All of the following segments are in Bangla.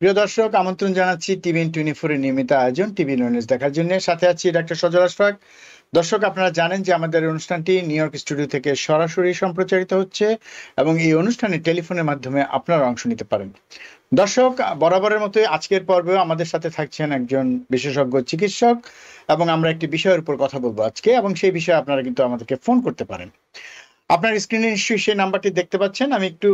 প্রিয় দর্শক আমন্ত্রণ জানাচ্ছি টিভি টোয়েন্টি ফোরের নিয়মিত আয়োজন টিভি নিউজ দেখার জন্য সাথে আছি ডাক্তার সজল আশফাক দর্শক আপনারা জানেন যে আমাদের অনুষ্ঠানটি নিউ ইয়র্ক স্টুডিও থেকে সরাসরি সম্প্রচারিত হচ্ছে এবং এই অনুষ্ঠানে টেলিফোনের মাধ্যমে আপনারা অংশ নিতে পারেন দর্শক বরাবরের মতোই আজকের পর্বে আমাদের সাথে থাকছেন একজন বিশেষজ্ঞ চিকিৎসক এবং আমরা একটি বিষয়ের উপর কথা বলবো আজকে এবং সেই বিষয়ে আপনারা কিন্তু আমাদেরকে ফোন করতে পারেন আপনার স্ক্রিনে নিশ্চয়ই সেই নাম্বারটি দেখতে পাচ্ছেন আমি একটু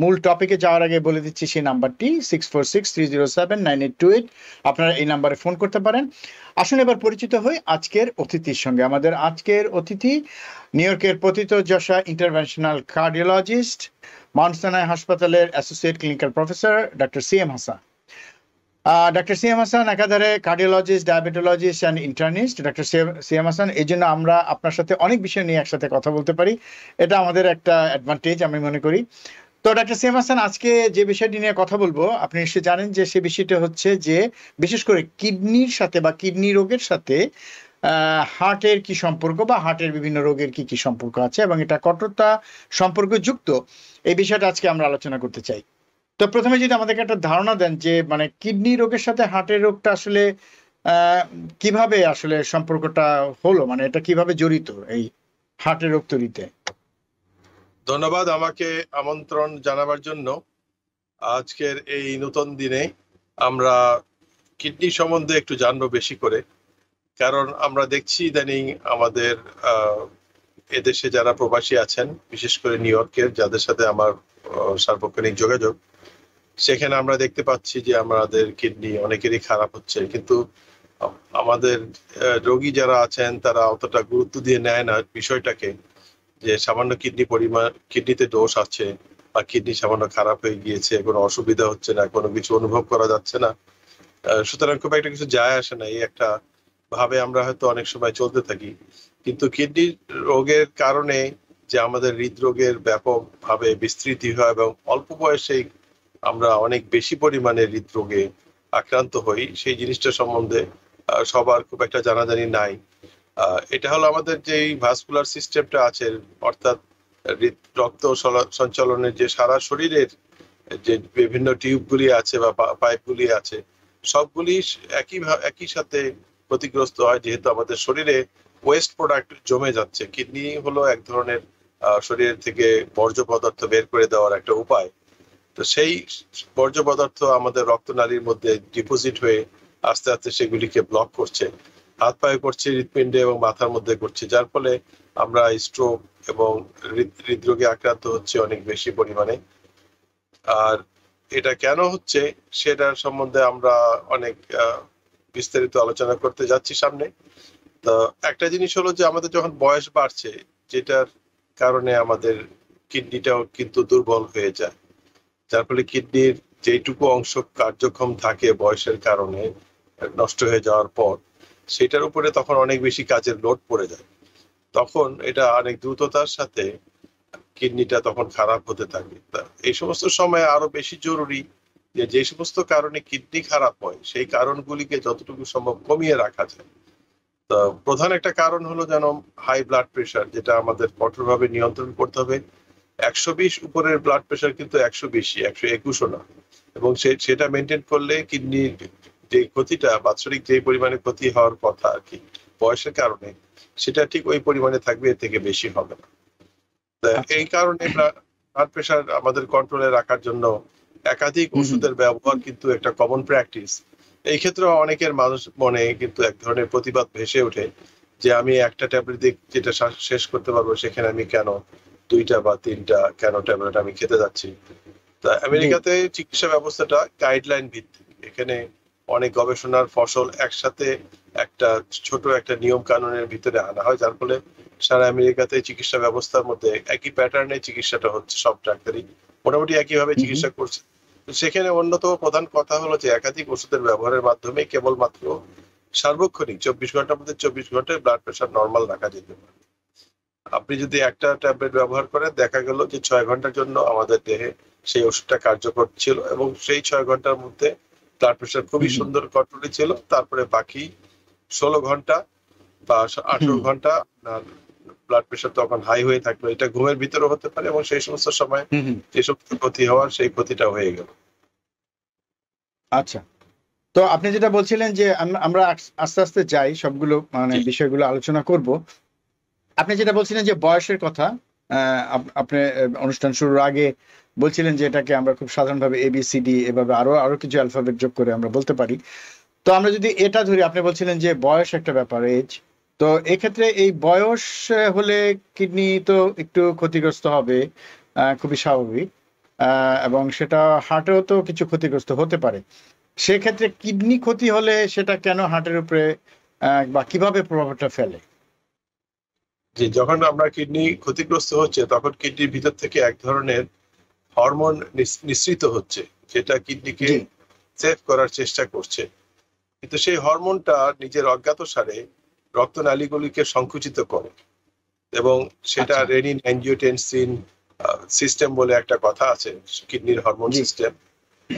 মূল টপিকে যাওয়ার আগে বলে দিচ্ছি সেই নাম্বারটি six four six three zero seven nine eight two eight আপনারা এই নাম্বারে ফোন করতে পারেন আসলে এবার পরিচিত হই আজকের অতিথির সঙ্গে আমাদের আজকের অতিথি নিউ ইয়র্কের পতিত যশা ইন্টারভেনশনাল কার্ডিওলজিস্ট মানসানায় হাসপাতালের associate clinical professor doctor C M Hasan ডাক্তার সিএম হাসান একাধারে কার্ডিওলজিস্ট ডায়াবেটোলজিস্ট অ্যান্ড ইন্টার্নিস্ট ডাক্তার সিএম হাসান এই জন্য আমরা আপনার সাথে অনেক বিষয় নিয়ে একসাথে কথা বলতে পারি এটা আমাদের একটা অ্যাডভান্টেজ আমি মনে করি তো ডাক্তার সিএম হাসান আজকে যে বিষয়টি নিয়ে কথা বলবো আপনি নিশ্চয়ই জানেন যে সে বিষয়টা হচ্ছে যে বিশেষ করে কিডনির সাথে বা কিডনি রোগের সাথে হার্টের কি সম্পর্ক বা হার্টের বিভিন্ন রোগের কি কি সম্পর্ক আছে এবং এটা কতটা সম্পর্কযুক্ত এই বিষয়টা আজকে আমরা আলোচনা করতে চাই তো প্রথমে যদি আমাদেরকে একটা ধারণা দেন যে মানে কিডনি রোগের সাথে হার্টের রোগটা আসলে কিভাবে আসলে সম্পর্কটা হলো মানে এটা কিভাবে জড়িত এই হার্টের রোগ তৈরিতে ধন্যবাদ আমাকে আমন্ত্রণ জানাবার জন্য আজকের এই নতুন দিনে আমরা কিডনি সম্বন্ধে একটু জানবো বেশি করে কারণ আমরা দেখছি ইদানিং আমাদের এদেশে যারা প্রবাসী আছেন বিশেষ করে নিউ ইয়র্কের যাদের সাথে আমার সার্বক্ষণিক যোগাযোগ সেখানে আমরা দেখতে পাচ্ছি যে আমাদের কিডনি অনেকেরই খারাপ হচ্ছে কিন্তু আমাদের রোগী যারা আছেন তারা অতটা গুরুত্ব দিয়ে নেয় না বিষয়টাকে যে সামান্য কিডনি পরিমাণ কিডনিতে দোষ আছে বা কিডনি সামান্য খারাপ হয়ে গিয়েছে কোনো অসুবিধা হচ্ছে না কোনো কিছু অনুভব করা যাচ্ছে না সুতরাং খুব একটা কিছু যায় আসে না এই একটা ভাবে আমরা হয়তো অনেক সময় চলতে থাকি কিন্তু কিডনি রোগের কারণে যে আমাদের হৃদরোগের ব্যাপকভাবে বিস্তৃতি হয় এবং অল্প বয়সে আমরা অনেক বেশি পরিমাণে হৃদরোগে আক্রান্ত হই সেই জিনিসটা সম্বন্ধে সবার খুব একটা জানাজানি নাই এটা হলো আমাদের যে ভাস্কুলার সিস্টেমটা আছে অর্থাৎ রক্ত সঞ্চালনের যে সারা শরীরের যে বিভিন্ন টিউবগুলি আছে বা পাইপগুলি আছে সবগুলি একই একই সাথে ক্ষতিগ্রস্ত হয় যেহেতু আমাদের শরীরে ওয়েস্ট প্রোডাক্ট জমে যাচ্ছে কিডনি হলো এক ধরনের শরীরের থেকে বর্জ্য পদার্থ বের করে দেওয়ার একটা উপায় তো সেই বর্জ্য পদার্থ আমাদের রক্তনালীর মধ্যে ডিপোজিট হয়ে আস্তে আস্তে সেগুলিকে ব্লক করছে হাত পায়ে করছে হৃৎপিণ্ডে এবং মাথার মধ্যে করছে যার ফলে আমরা স্ট্রোক এবং হৃদরোগে আক্রান্ত হচ্ছে অনেক বেশি পরিমাণে আর এটা কেন হচ্ছে সেটার সম্বন্ধে আমরা অনেক বিস্তারিত আলোচনা করতে যাচ্ছি সামনে তো একটা জিনিস হলো যে আমাদের যখন বয়স বাড়ছে যেটার কারণে আমাদের কিডনিটাও কিন্তু দুর্বল হয়ে যায় যার ফলে কিডনির যেটুকু অংশ কার্যক্ষম থাকে বয়সের কারণে নষ্ট হয়ে যাওয়ার পর সেটার উপরে তখন অনেক বেশি কাজের লোড পড়ে যায় তখন এটা অনেক দ্রুততার সাথে কিডনিটা তখন খারাপ হতে থাকে এই সমস্ত সময় আরো বেশি জরুরি যে যে সমস্ত কারণে কিডনি খারাপ হয় সেই কারণগুলিকে যতটুকু সম্ভব কমিয়ে রাখা যায় প্রধান একটা কারণ হলো যেন হাই ব্লাড প্রেশার যেটা আমাদের কঠোরভাবে নিয়ন্ত্রণ করতে হবে একশো বিশ উপরের ব্লাড প্রেশার কিন্তু একশো বেশি একশো একুশও না এবং সেটা মেনটেন করলে কিডনির যে ক্ষতিটা বাৎসরিক যে পরিমাণে ক্ষতি হওয়ার কথা আর কি বয়সের কারণে সেটা ঠিক ওই পরিমাণে থাকবে এর থেকে বেশি হবে না আচ্ছা। এই কারণে ব্লাড প্রেশার আমাদের কন্ট্রোলে রাখার জন্য একাধিক ওষুধের ব্যবহার কিন্তু একটা কমন প্র্যাকটিস এই ক্ষেত্রে অনেকের মানুষ মনে কিন্তু এক ধরনের প্রতিবাদ ভেসে ওঠে যে আমি একটা ট্যাবলেট দিয়ে যেটা শেষ করতে পারবো সেখানে আমি কেন দুইটা বা তিনটা কেন ট্যাবলেট আমি খেতে যাচ্ছি তা আমেরিকাতে চিকিৎসা ব্যবস্থাটা গাইডলাইন ভিত্তিক এখানে অনেক গবেষণার ফসল একসাথে একটা ছোট একটা নিয়ম কানুনের ভিতরে আনা হয় যার ফলে সারা আমেরিকাতে চিকিৎসা ব্যবস্থার মধ্যে একই প্যাটার্নে চিকিৎসাটা হচ্ছে সব ডাক্তারই মোটামুটি একইভাবে চিকিৎসা করছে সেখানে অন্যতম প্রধান কথা হলো যে একাধিক ওষুধের ব্যবহারের মাধ্যমে কেবলমাত্র সার্বক্ষণিক চব্বিশ ঘন্টার মধ্যে চব্বিশ ঘন্টায় ব্লাড প্রেশার নর্মাল রাখা যেতে পারে আপনি যদি একটা ট্যাবলেট ব্যবহার করেন দেখা গেল যে ছয় ঘন্টার জন্য আমাদের দেহে সেই ওষুধটা কার্যকর ছিল এবং সেই ছয় ঘন্টার মধ্যে ব্লাড প্রেশার খুবই সুন্দর কন্ট্রোলে ছিল তারপরে বাকি ষোলো ঘন্টা বা আঠেরো ঘন্টা ব্লাড প্রেশার তখন হাই হয়ে থাকলো এটা ঘুমের ভিতরে হতে পারে এবং সেই সমস্ত সময় যে সমস্ত ক্ষতি হওয়ার সেই ক্ষতিটা হয়ে গেল আচ্ছা তো আপনি যেটা বলছিলেন যে আমরা আস্তে আস্তে যাই সবগুলো মানে বিষয়গুলো আলোচনা করব আপনি যেটা বলছিলেন যে বয়সের কথা আপনি অনুষ্ঠান শুরুর আগে বলছিলেন যে এটাকে আমরা খুব সাধারণভাবে এবিসিডি এভাবে আরো আরো কিছু অ্যালফাবেট যোগ করে আমরা বলতে পারি তো আমরা যদি এটা ধরি আপনি বলছিলেন যে বয়স একটা ব্যাপার এজ তো এক্ষেত্রে এই বয়স হলে কিডনি তো একটু ক্ষতিগ্রস্ত হবে খুবই স্বাভাবিক এবং সেটা হার্টেও তো কিছু ক্ষতিগ্রস্ত হতে পারে সেক্ষেত্রে কিডনি ক্ষতি হলে সেটা কেন হার্টের উপরে বা কিভাবে প্রভাবটা ফেলে যে যখন আমরা কিডনি ক্ষতিগ্রস্ত হচ্ছে তখন কিডনির ভিতর থেকে এক ধরনের হরমোন নিঃসৃত হচ্ছে যেটা কিডনিকে সেভ করার চেষ্টা করছে কিন্তু সেই হরমোনটা নিজের অজ্ঞাত সারে নালীগুলিকে সংকুচিত করে এবং সেটা আচ্ছা। রেনিন অ্যাঞ্জিওটেনসিন সিস্টেম বলে একটা কথা আছে কিডনির হরমোন সিস্টেম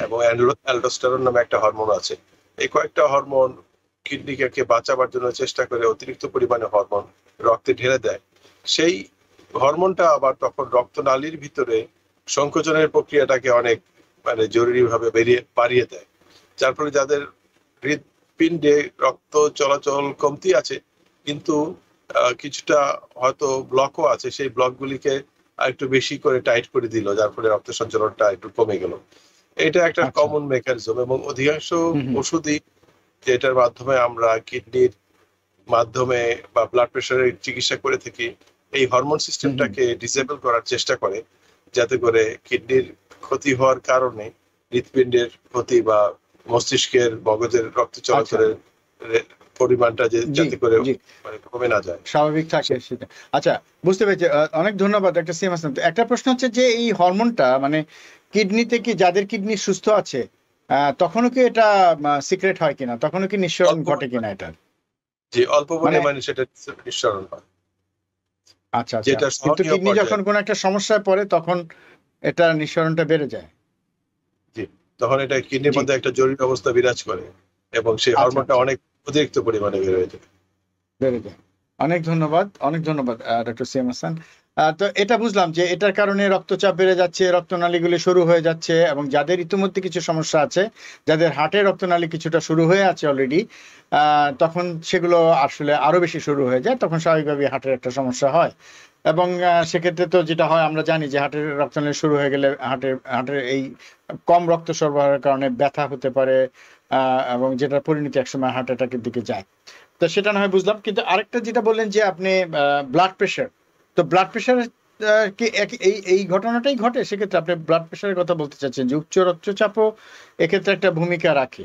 এবং অ্যালডোস্টারন নামে একটা হরমোন আছে এই কয়েকটা হরমোন কিডনিকে বাঁচাবার জন্য চেষ্টা করে অতিরিক্ত পরিমাণে হরমোন রক্তে ঢেলে দেয় সেই হরমোনটা আবার তখন রক্তনালীর ভিতরে সংকোচনের প্রক্রিয়াটাকে অনেক মানে জরুরিভাবে বেরিয়ে বাড়িয়ে দেয় যার ফলে যাদের হৃদপিণ্ডে রক্ত চলাচল কমতি আছে কিন্তু কিছুটা হয়তো ব্লকও আছে সেই ব্লকগুলিকে একটু বেশি করে টাইট করে দিল যার ফলে রক্ত সঞ্চালনটা একটু কমে গেল এটা একটা কমন আচ্ছা। মেকানিজম এবং অধিকাংশ ওষুধই যেটার মাধ্যমে আমরা কিডনির মাধ্যমে বা ব্লাড প্রেশারের চিকিৎসা করে থেকে এই হরমোন সিস্টেমটাকে ডিসেবল করার চেষ্টা করে যাতে করে কিডনির ক্ষতি হওয়ার কারণে হৃৎপিণ্ডের ক্ষতি বা মস্তিষ্কের মগজের রক্ত আচ্ছা। চলাচলের পরিমাণটা যে যাতে করে মানে কমে না যায় স্বাভাবিক থাকে সেটা আচ্ছা বুঝতে পেরেছি অনেক ধন্যবাদ একটা সিম হাসান একটা প্রশ্ন হচ্ছে যে এই হরমোনটা মানে কিডনিতে কি যাদের কিডনি সুস্থ আছে তখনও কি এটা সিক্রেট হয় কিনা তখনও কি নিঃসরণ ঘটে কিনা এটা যে অল্প বলে মানে সেটা নিঃসরণ আচ্ছা, আচ্ছা যেটা কিন্তু কিডনি যখন একটা সমস্যায় পড়ে তখন এটা নিঃসরণটা বেড়ে যায় জি তখন এটা কিডনির মধ্যে একটা জরুরি অবস্থা বিরাজ করে এবং সেই আচ্ছা, হরমোনটা আচ্ছা। অনেক অতিরিক্ত পরিমাণে যায় বেড়ে যায় অনেক ধন্যবাদ অনেক ধন্যবাদ ডক্টর সিএম হাসান তো এটা বুঝলাম যে এটার কারণে রক্তচাপ বেড়ে যাচ্ছে রক্তনালীগুলি শুরু হয়ে যাচ্ছে এবং যাদের ইতিমধ্যে কিছু সমস্যা আছে যাদের হার্টে রক্তনালী কিছুটা শুরু হয়ে আছে অলরেডি তখন সেগুলো আসলে আরও বেশি শুরু হয়ে যায় তখন স্বাভাবিকভাবেই হার্টের একটা সমস্যা হয় এবং সেক্ষেত্রে তো যেটা হয় আমরা জানি যে হার্টের রক্তনালী শুরু হয়ে গেলে হার্টের হার্টের এই কম রক্ত সরবরাহের কারণে ব্যথা হতে পারে এবং যেটা পরিণতি একসময় হার্ট অ্যাটাকের দিকে যায় তো সেটা না হয় বুঝলাম কিন্তু আরেকটা যেটা বললেন যে আপনি ব্লাড প্রেশার তো ব্লাড প্রেশার কি এই এই ঘটনাটাই ঘটে সেক্ষেত্রে আপনি ব্লাড প্রেশারের কথা বলতে চাচ্ছেন যে উচ্চ রক্তচাপও এক্ষেত্রে একটা ভূমিকা রাখে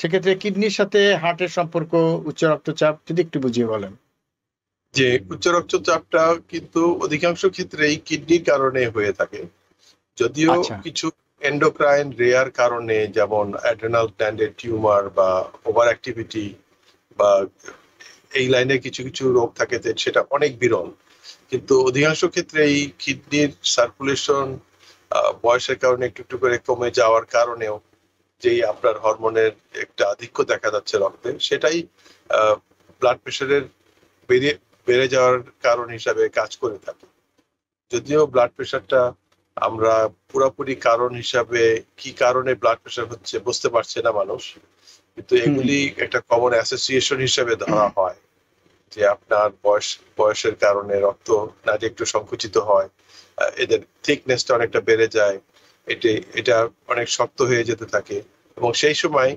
সেক্ষেত্রে কিডনির সাথে হার্টের সম্পর্ক উচ্চ রক্তচাপ যদি একটু বুঝিয়ে বলেন যে উচ্চ রক্তচাপটা কিন্তু অধিকাংশ ক্ষেত্রেই কিডনির কারণে হয়ে থাকে যদিও আচ্ছা। কিছু এন্ডোক্রাইন রেয়ার কারণে যেমন অ্যাড্রেনাল গ্ল্যান্ডের টিউমার বা ওভার অ্যাক্টিভিটি বা এই লাইনে কিছু কিছু রোগ থাকে সেটা অনেক বিরল কিন্তু অধিকাংশ ক্ষেত্রে এই কিডনির সার্কুলেশন বয়সের কারণে একটু একটু করে কমে যাওয়ার কারণেও যেই আপনার হরমোনের একটা আধিক্য দেখা যাচ্ছে রক্তে সেটাই ব্লাড প্রেশারের বেড়ে বেড়ে যাওয়ার কারণ হিসাবে কাজ করে থাকে যদিও ব্লাড প্রেশারটা আমরা পুরাপুরি কারণ হিসাবে কি কারণে ব্লাড প্রেশার হচ্ছে বুঝতে পারছে না মানুষ কিন্তু এগুলি একটা কমন অ্যাসোসিয়েশন হিসাবে ধরা হয় যে আপনার বয়স বয়সের কারণে রক্ত নাড়ি একটু সংকুচিত হয় এদের থিকনেসটা অনেকটা বেড়ে যায় এটি এটা অনেক শক্ত হয়ে যেতে থাকে এবং সেই সময়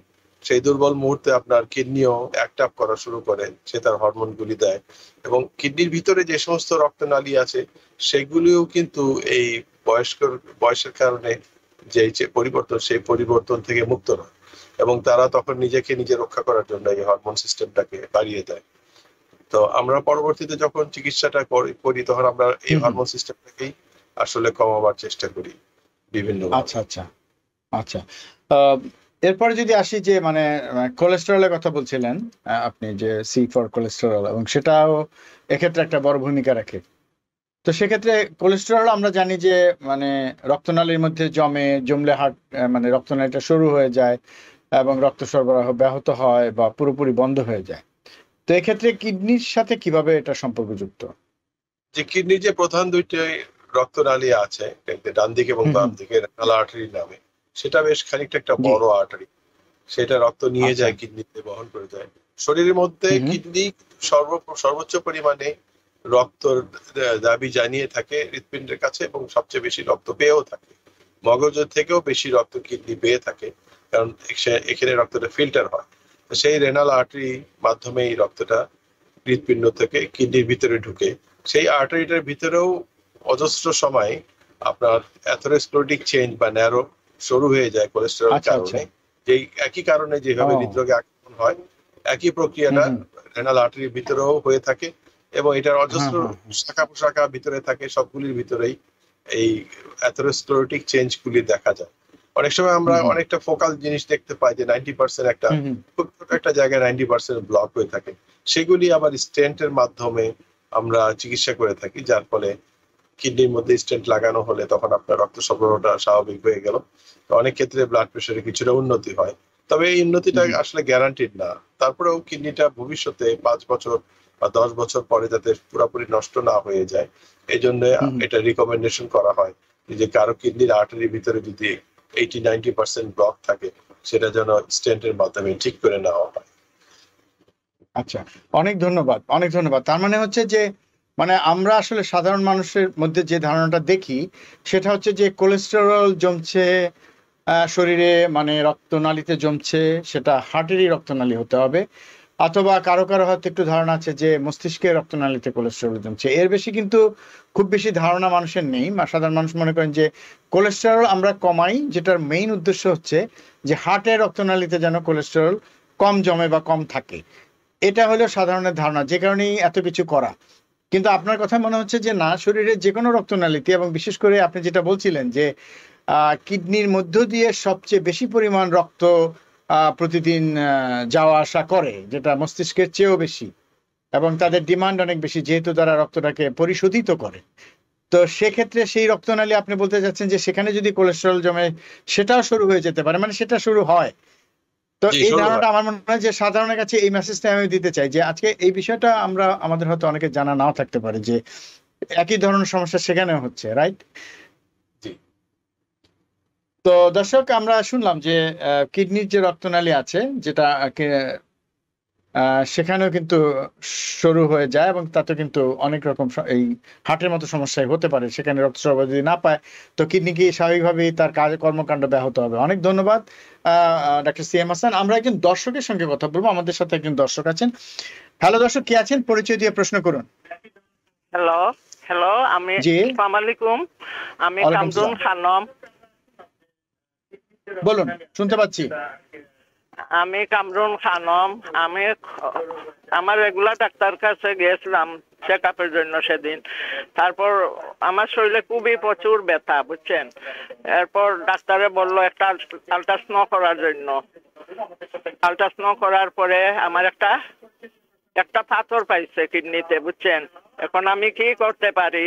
সেই দুর্বল মুহূর্তে আপনার কিডনিও অ্যাক্ট আপ করা শুরু করে সে তার হরমোন গুলি দেয় এবং কিডনির ভিতরে যে সমস্ত রক্তনালী আছে সেগুলিও কিন্তু এই বয়স্ক বয়সের কারণে যে পরিবর্তন সেই পরিবর্তন থেকে মুক্ত নয় এবং তারা তখন নিজেকে নিজে রক্ষা করার জন্য এই হরমোন সিস্টেমটাকে বাড়িয়ে দেয় তো আমরা পরবর্তীতে যখন চিকিৎসাটা করি তখন আমরা এই হরমোন সিস্টেমটাকেই আসলে কমাবার চেষ্টা করি বিভিন্ন আচ্ছা আচ্ছা আচ্ছা এরপরে যদি আসি যে মানে কোলেস্টেরলের কথা বলছিলেন আপনি যে সি ফর কোলেস্টেরল এবং সেটাও এক্ষেত্রে একটা বড় ভূমিকা রাখে তো সেক্ষেত্রে কোলেস্টেরল আমরা জানি যে মানে রক্তনালীর মধ্যে জমে জমলে হার্ট মানে রক্তনালীটা শুরু হয়ে যায় এবং রক্ত সরবরাহ ব্যাহত হয় বা পুরোপুরি বন্ধ হয়ে যায় তো এক্ষেত্রে কিডনির সাথে কিভাবে এটা সম্পর্কযুক্ত যে কিডনি যে প্রধান দুইটি রক্তনালী আছে ডান দিকে এবং বাম দিকে আর্টারি নামে সেটা বেশ খানিকটা একটা বড় আর্টারি সেটা রক্ত নিয়ে আচ্ছা। যায় কিডনিতে বহন করে দেয় শরীরের মধ্যে কিডনি সর্ব সর্বোচ্চ পরিমাণে রক্ত দাবি জানিয়ে থাকে হৃৎপিণ্ডের কাছে এবং সবচেয়ে বেশি রক্ত পেয়েও থাকে মগজ থেকেও বেশি রক্ত কিডনি পেয়ে থাকে কারণ এখানে রক্তটা ফিল্টার হয় সেই রেনাল আর্টারি মাধ্যমে এই রক্তটা হৃৎপিণ্ড থেকে কিডনির ভিতরে ঢুকে সেই আর্টারিটার ভিতরেও অজস্র সময় আপনার অ্যাথোরেসক্লোটিক চেঞ্জ বা ন্যারো শুরু হয়ে যায় কোলেস্টেরল আচ্ছা, আচ্ছা। কারণে যেই একই কারণে যেভাবে হৃদরোগে আক্রমণ হয় একই প্রক্রিয়াটা রেনাল আর্টারির ভিতরেও হয়ে থাকে এবং এটার অজস্র শাখা পোশাখা ভিতরে থাকে সবগুলির ভিতরেই এই অ্যাথোরেসক্লোটিক চেঞ্জগুলি দেখা যায় অনেক সময় আমরা অনেকটা ফোকাল জিনিস দেখতে পাই যে নাইনটি পার্সেন্ট একটা খুব ছোট একটা জায়গায় নাইনটি পার্সেন্ট ব্লক হয়ে থাকে সেগুলি আবার স্টেন্টের মাধ্যমে আমরা চিকিৎসা করে থাকি যার ফলে কিডনির মধ্যে স্টেন্ট লাগানো হলে তখন আপনার রক্ত সরবরাহটা স্বাভাবিক হয়ে গেল অনেক ক্ষেত্রে ব্লাড প্রেশারে কিছুটা উন্নতি হয় তবে এই উন্নতিটা আসলে গ্যারান্টিড না তারপরেও কিডনিটা ভবিষ্যতে পাঁচ বছর বা দশ বছর পরে যাতে পুরোপুরি নষ্ট না হয়ে যায় এই জন্য এটা রিকমেন্ডেশন করা হয় যে কারো কিডনির আর্টারির ভিতরে যদি এইটি নাইনটি পার্সেন্ট ব্লক থাকে সেটা যেন স্টেন্টের মাধ্যমে ঠিক করে নেওয়া হয় আচ্ছা অনেক ধন্যবাদ অনেক ধন্যবাদ তার মানে হচ্ছে যে মানে আমরা আসলে সাধারণ মানুষের মধ্যে যে ধারণাটা দেখি সেটা হচ্ছে যে কোলেস্টেরল জমছে শরীরে মানে রক্তনালীতে জমছে সেটা হার্টেরই রক্তনালী হতে হবে অথবা কারো কারো হয়তো একটু ধারণা আছে যে মস্তিষ্কের রক্তনালীতে কোলেস্টেরল জমছে এর বেশি কিন্তু খুব বেশি ধারণা মানুষের নেই সাধারণ মানুষ মনে করেন যে কোলেস্টেরল আমরা কমাই যেটার মেইন উদ্দেশ্য হচ্ছে যে হার্টের রক্তনালীতে যেন কোলেস্টেরল কম জমে বা কম থাকে এটা হলো সাধারণের ধারণা যে কারণেই এত কিছু করা কিন্তু আপনার কথা মনে হচ্ছে যে না শরীরে যে কোনো রক্তনালীতে এবং বিশেষ করে আপনি যেটা বলছিলেন যে কিডনির মধ্য দিয়ে সবচেয়ে বেশি পরিমাণ রক্ত প্রতিদিন যাওয়া আসা করে যেটা মস্তিষ্কের চেয়েও বেশি এবং তাদের ডিমান্ড অনেক বেশি যেহেতু তারা রক্তটাকে পরিশোধিত করে তো সেক্ষেত্রে সেই রক্তনালী আপনি বলতে চাচ্ছেন যে সেখানে যদি কোলেস্ট্রল জমে সেটাও শুরু হয়ে যেতে পারে মানে সেটা শুরু হয় তো এই ধারণাটা আমার মনে হয় যে সাধারণের কাছে এই মেসেজটা আমি দিতে চাই যে আজকে এই বিষয়টা আমরা আমাদের হয়তো অনেকে জানা নাও থাকতে পারে যে একই ধরনের সমস্যা সেখানে হচ্ছে রাইট তো দর্শক আমরা শুনলাম যে কিডনির যে রক্তনালী আছে যেটা সেখানেও কিন্তু শুরু হয়ে যায় এবং তাতে কিন্তু অনেক রকম এই হার্টের মতো সমস্যায় হতে পারে সেখানে রক্ত সরবরাহ যদি না পায় তো কিডনি কি স্বাভাবিকভাবেই তার কাজ কর্মকাণ্ড ব্যাহত হবে অনেক ধন্যবাদ ডাক্তার সি এম হাসান আমরা একজন দর্শকের সঙ্গে কথা বলবো আমাদের সাথে একজন দর্শক আছেন হ্যালো দর্শক কি আছেন পরিচয় দিয়ে প্রশ্ন করুন হ্যালো হ্যালো আমি আমি কামরুন খানম বলুন শুনতে পাচ্ছি আমি কামরুন খানম আমি আমার রেগুলার ডাক্তার কাছে গিয়েছিলাম চেক আপের জন্য সেদিন তারপর আমার শরীরে খুবই প্রচুর ব্যথা বুঝছেন এরপর ডাক্তারে বলল একটা আলট্রাসনো করার জন্য আলট্রাসনো করার পরে আমার একটা একটা পাথর পাইছে কিডনিতে বুঝছেন এখন আমি কি করতে পারি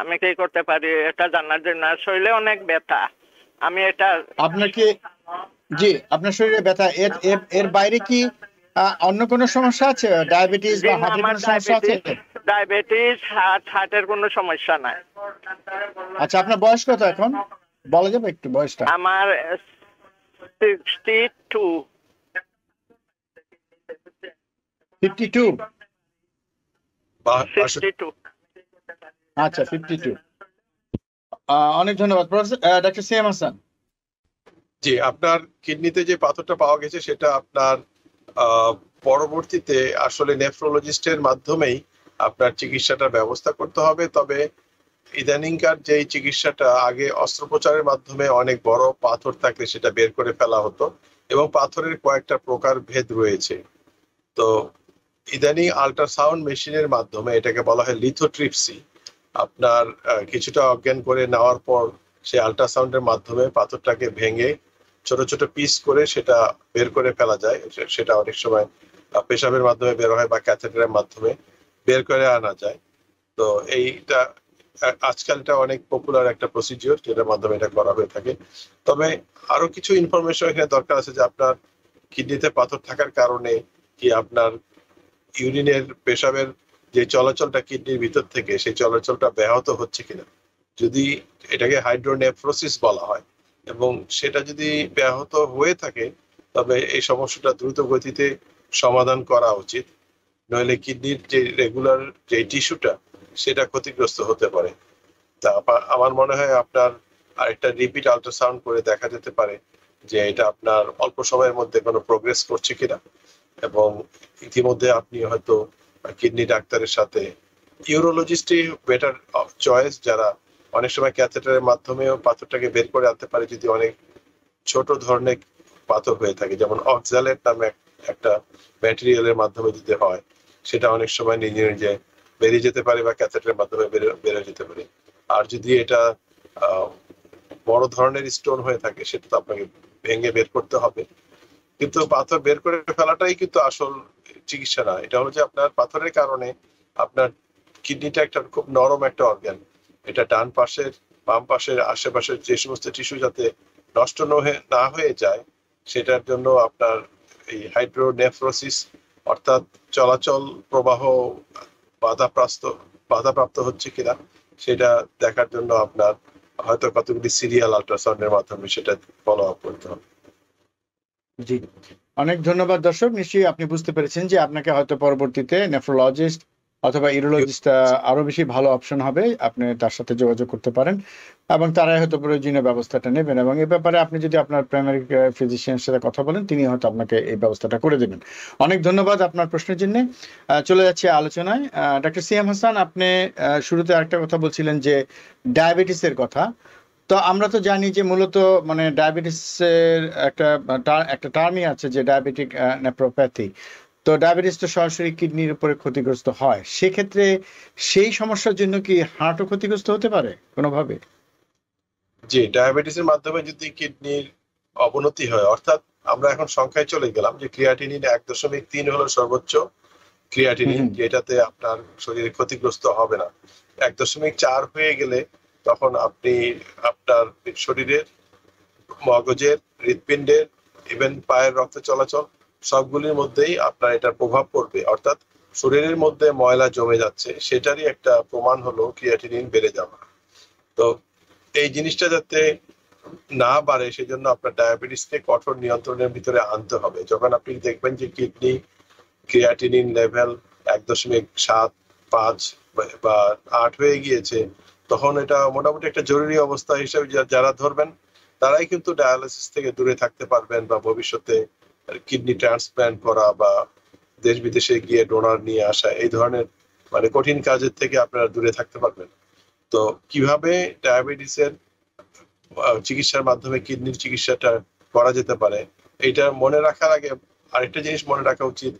আমি কি করতে পারি এটা জানার জন্য শরীরে অনেক ব্যথা আমি এটা আপনাকে জি আপনার শরীরে ব্যথা এর এর বাইরে কি অন্য কোনো সমস্যা আছে ডায়াবেটিস বা হার্টের কোন সমস্যা আছে ডায়াবেটিস হার্ট হার্টের কোনো সমস্যা নাই আচ্ছা আপনার বয়স কত এখন বলা যাবে একটু বয়সটা আমার 62 52 62 আচ্ছা 52 অনেক ধন্যবাদ ডাক্তার সিএম হাসান জি আপনার কিডনিতে যে পাথরটা পাওয়া গেছে সেটা আপনার পরবর্তীতে আসলে নেফ্রোলজিস্টের মাধ্যমেই আপনার চিকিৎসাটার ব্যবস্থা করতে হবে তবে ইদানিংকার যে চিকিৎসাটা আগে অস্ত্রোপচারের মাধ্যমে অনেক বড় পাথর থাকলে সেটা বের করে ফেলা হতো এবং পাথরের কয়েকটা প্রকার ভেদ রয়েছে তো ইদানিং আল্ট্রাসাউন্ড মেশিনের মাধ্যমে এটাকে বলা হয় লিথোট্রিপসি আপনার কিছুটা অজ্ঞান করে নেওয়ার পর সে আল্ট্রাসাউন্ডের মাধ্যমে পাথরটাকে ভেঙে ছোট ছোট পিস করে সেটা বের করে ফেলা যায় সেটা অনেক সময় পেশাবের মাধ্যমে বের হয় বা ক্যাথেটারের মাধ্যমে বের করে আনা যায় তো এইটা আজকাল এটা অনেক পপুলার একটা প্রসিডিওর যেটার মাধ্যমে এটা করা হয়ে থাকে তবে আরো কিছু ইনফরমেশন এখানে দরকার আছে যে আপনার কিডনিতে পাথর থাকার কারণে কি আপনার ইউরিনের পেশাবের যে চলাচলটা কিডনির ভিতর থেকে সেই চলাচলটা ব্যাহত হচ্ছে কিনা যদি এটাকে হাইড্রোনেফ্রোসিস বলা হয় এবং সেটা যদি ব্যাহত হয়ে থাকে তবে এই সমস্যাটা দ্রুত গতিতে সমাধান করা উচিত নইলে কিডনির যে রেগুলার যে টিস্যুটা সেটা ক্ষতিগ্রস্ত হতে পারে তা আমার মনে হয় আপনার আরেকটা রিপিট আল্ট্রাসাউন্ড করে দেখা যেতে পারে যে এটা আপনার অল্প সময়ের মধ্যে কোনো প্রোগ্রেস করছে কিনা এবং ইতিমধ্যে আপনি হয়তো কিডনি ডাক্তারের সাথে ইউরোলজিস্টই বেটার চয়েস যারা অনেক সময় ক্যাথেটারের মাধ্যমেও পাথরটাকে বের করে আনতে পারে যদি অনেক ছোট ধরনের পাথর হয়ে থাকে যেমন অক্সালের নামে একটা ম্যাটেরিয়ালের মাধ্যমে যদি হয় সেটা অনেক সময় নিজে নিজে বেরিয়ে যেতে পারে বা ক্যাথেটারের মাধ্যমে বেরো যেতে পারে আর যদি এটা বড় ধরনের স্টোন হয়ে থাকে সেটা তো আপনাকে ভেঙে বের করতে হবে কিন্তু পাথর বের করে ফেলাটাই কিন্তু আসল চিকিৎসা না এটা হলো যে আপনার পাথরের কারণে আপনার কিডনিটা একটা খুব নরম একটা অর্গান এটা ডান পাশের বাম পাশের আশেপাশের যে সমস্ত টিস্যু যাতে নষ্ট না হয়ে যায় সেটার জন্য আপনার এই হাইড্রোনেফ্রোসিস অর্থাৎ চলাচল প্রবাহ বাধাপ্রাপ্ত বাধাপ্রাপ্ত হচ্ছে কিনা সেটা দেখার জন্য আপনার হয়তো কতগুলি সিরিয়াল আল্ট্রাসাউন্ডের মাধ্যমে সেটা ফলো আপ করতে হবে জি অনেক ধন্যবাদ দর্শক নিশ্চয়ই আপনি বুঝতে পেরেছেন যে আপনাকে হয়তো পরবর্তীতে নেফ্রোলজিস্ট অথবা ইউরোলজিস্ট আরো বেশি ভালো অপশন হবে আপনি তার সাথে যোগাযোগ করতে পারেন এবং তারাই হয়তো প্রয়োজনীয় ব্যবস্থাটা নেবেন এবং এ ব্যাপারে আপনি যদি আপনার প্রাইমারি কেয়ার ফিজিশিয়ানের সাথে কথা বলেন তিনি হয়তো আপনাকে এই ব্যবস্থাটা করে দেবেন অনেক ধন্যবাদ আপনার প্রশ্নের জন্য চলে যাচ্ছে আলোচনায় ডাক্তার এম হাসান আপনি শুরুতে আরেকটা কথা বলছিলেন যে ডায়াবেটিসের কথা তো আমরা তো জানি যে মূলত মানে ডায়াবেটিসের একটা একটা টার্মই আছে যে ডায়াবেটিক নেপ্রোপ্যাথি তো ডায়াবেটিস তো সরাসরি কিডনির উপরে ক্ষতিগ্রস্ত হয় সেক্ষেত্রে সেই সমস্যার জন্য কি হার্টও ক্ষতিগ্রস্ত হতে পারে কোনোভাবে জি ডায়াবেটিসের মাধ্যমে যদি কিডনির অবনতি হয় অর্থাৎ আমরা এখন সংখ্যায় চলে গেলাম যে ক্রিয়াটিনিন এক দশমিক তিন হলো সর্বোচ্চ ক্রিয়াটিনিন যেটাতে আপনার শরীরে ক্ষতিগ্রস্ত হবে না এক দশমিক চার হয়ে গেলে তখন আপনি আপনার শরীরের মগজের হৃৎপিণ্ডের ইভেন পায়ের রক্ত চলাচল সবগুলির মধ্যেই আপনার এটার প্রভাব পড়বে অর্থাৎ শরীরের মধ্যে ময়লা জমে যাচ্ছে সেটারই একটা প্রমাণ হলো ক্রিয়াটিনিন বেড়ে যাওয়া তো এই জিনিসটা যাতে না বাড়ে সেজন্য আপনার ডায়াবেটিসকে কঠোর নিয়ন্ত্রণের ভিতরে আনতে হবে যখন আপনি দেখবেন যে কিডনি ক্রিয়াটিনিন লেভেল এক দশমিক সাত পাঁচ বা আট হয়ে গিয়েছে তখন এটা মোটামুটি একটা জরুরি অবস্থা হিসেবে যারা ধরবেন তারাই কিন্তু ডায়ালিসিস থেকে দূরে থাকতে পারবেন বা ভবিষ্যতে কিডনি ট্রান্সপ্ল্যান্ট করা বা দেশ বিদেশে গিয়ে ডোনার নিয়ে আসা এই ধরনের মানে কঠিন কাজের থেকে আপনারা দূরে থাকতে পারবেন তো কিভাবে ডায়াবেটিসের চিকিৎসার মাধ্যমে কিডনির চিকিৎসাটা করা যেতে পারে এটা মনে রাখার আগে আরেকটা জিনিস মনে রাখা উচিত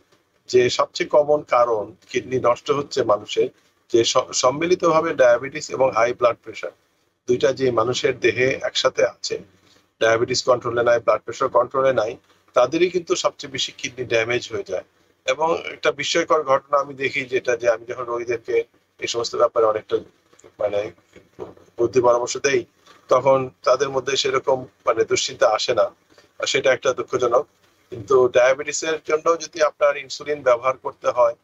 যে সবচেয়ে কমন কারণ কিডনি নষ্ট হচ্ছে মানুষের যে সম্মিলিতভাবে ডায়াবেটিস এবং হাই ব্লাড প্রেশার দুইটা যে মানুষের দেহে একসাথে আছে ডায়াবেটিস কন্ট্রোলে নাই ব্লাড প্রেশার কন্ট্রোলে নাই তাদেরই কিন্তু সবচেয়ে বেশি কিডনি ড্যামেজ হয়ে যায় এবং একটা বিস্ময়কর ঘটনা আমি দেখি যেটা যে আমি যখন রোগীদেরকে এই সমস্ত ব্যাপারে অনেকটা মানে বুদ্ধি পরামর্শ দেই তখন তাদের মধ্যে সেরকম মানে দুশ্চিন্তা আসে না সেটা একটা দুঃখজনক কিন্তু ডায়াবেটিসের জন্য যদি আপনার ইনসুলিন ব্যবহার করতে হয়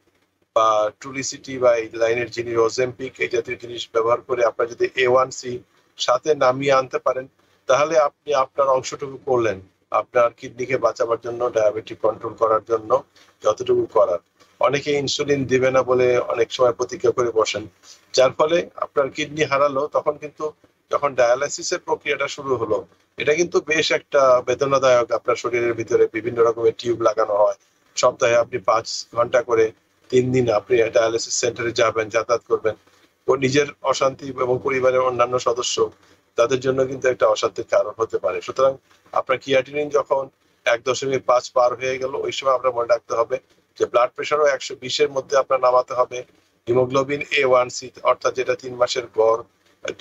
বা টুলিসিটি বা এই লাইনের জিনিস ওজেম্পিক এই জাতীয় জিনিস ব্যবহার করে আপনার যদি এ ওয়ান সি সাথে নামিয়ে আনতে পারেন তাহলে আপনি আপনার অংশটুকু করলেন আপনার কিডনিকে বাঁচাবার জন্য ডায়াবেটিক কন্ট্রোল করার জন্য যতটুকু করার অনেকে ইনসুলিন দিবে না বলে অনেক সময় প্রতিজ্ঞা করে বসেন যার ফলে আপনার কিডনি হারালো তখন কিন্তু যখন ডায়ালাইসিসের প্রক্রিয়াটা শুরু হলো এটা কিন্তু বেশ একটা বেদনাদায়ক আপনার শরীরের ভিতরে বিভিন্ন রকমের টিউব লাগানো হয় সপ্তাহে আপনি পাঁচ ঘন্টা করে তিন দিন আপনি ডায়ালিসিস সেন্টারে যাবেন যাতায়াত করবেন ও নিজের অশান্তি এবং পরিবারের অন্যান্য সদস্য তাদের জন্য কিন্তু একটা অশান্তির কারণ হতে পারে সুতরাং আপনার কিয়াটিনিন যখন এক দশমিক পাঁচ পার হয়ে গেল ওই সময় আপনার মনে রাখতে হবে যে ব্লাড প্রেশারও একশো বিশের মধ্যে আপনার নামাতে হবে হিমোগ্লোবিন এ ওয়ান সি অর্থাৎ যেটা তিন মাসের গড়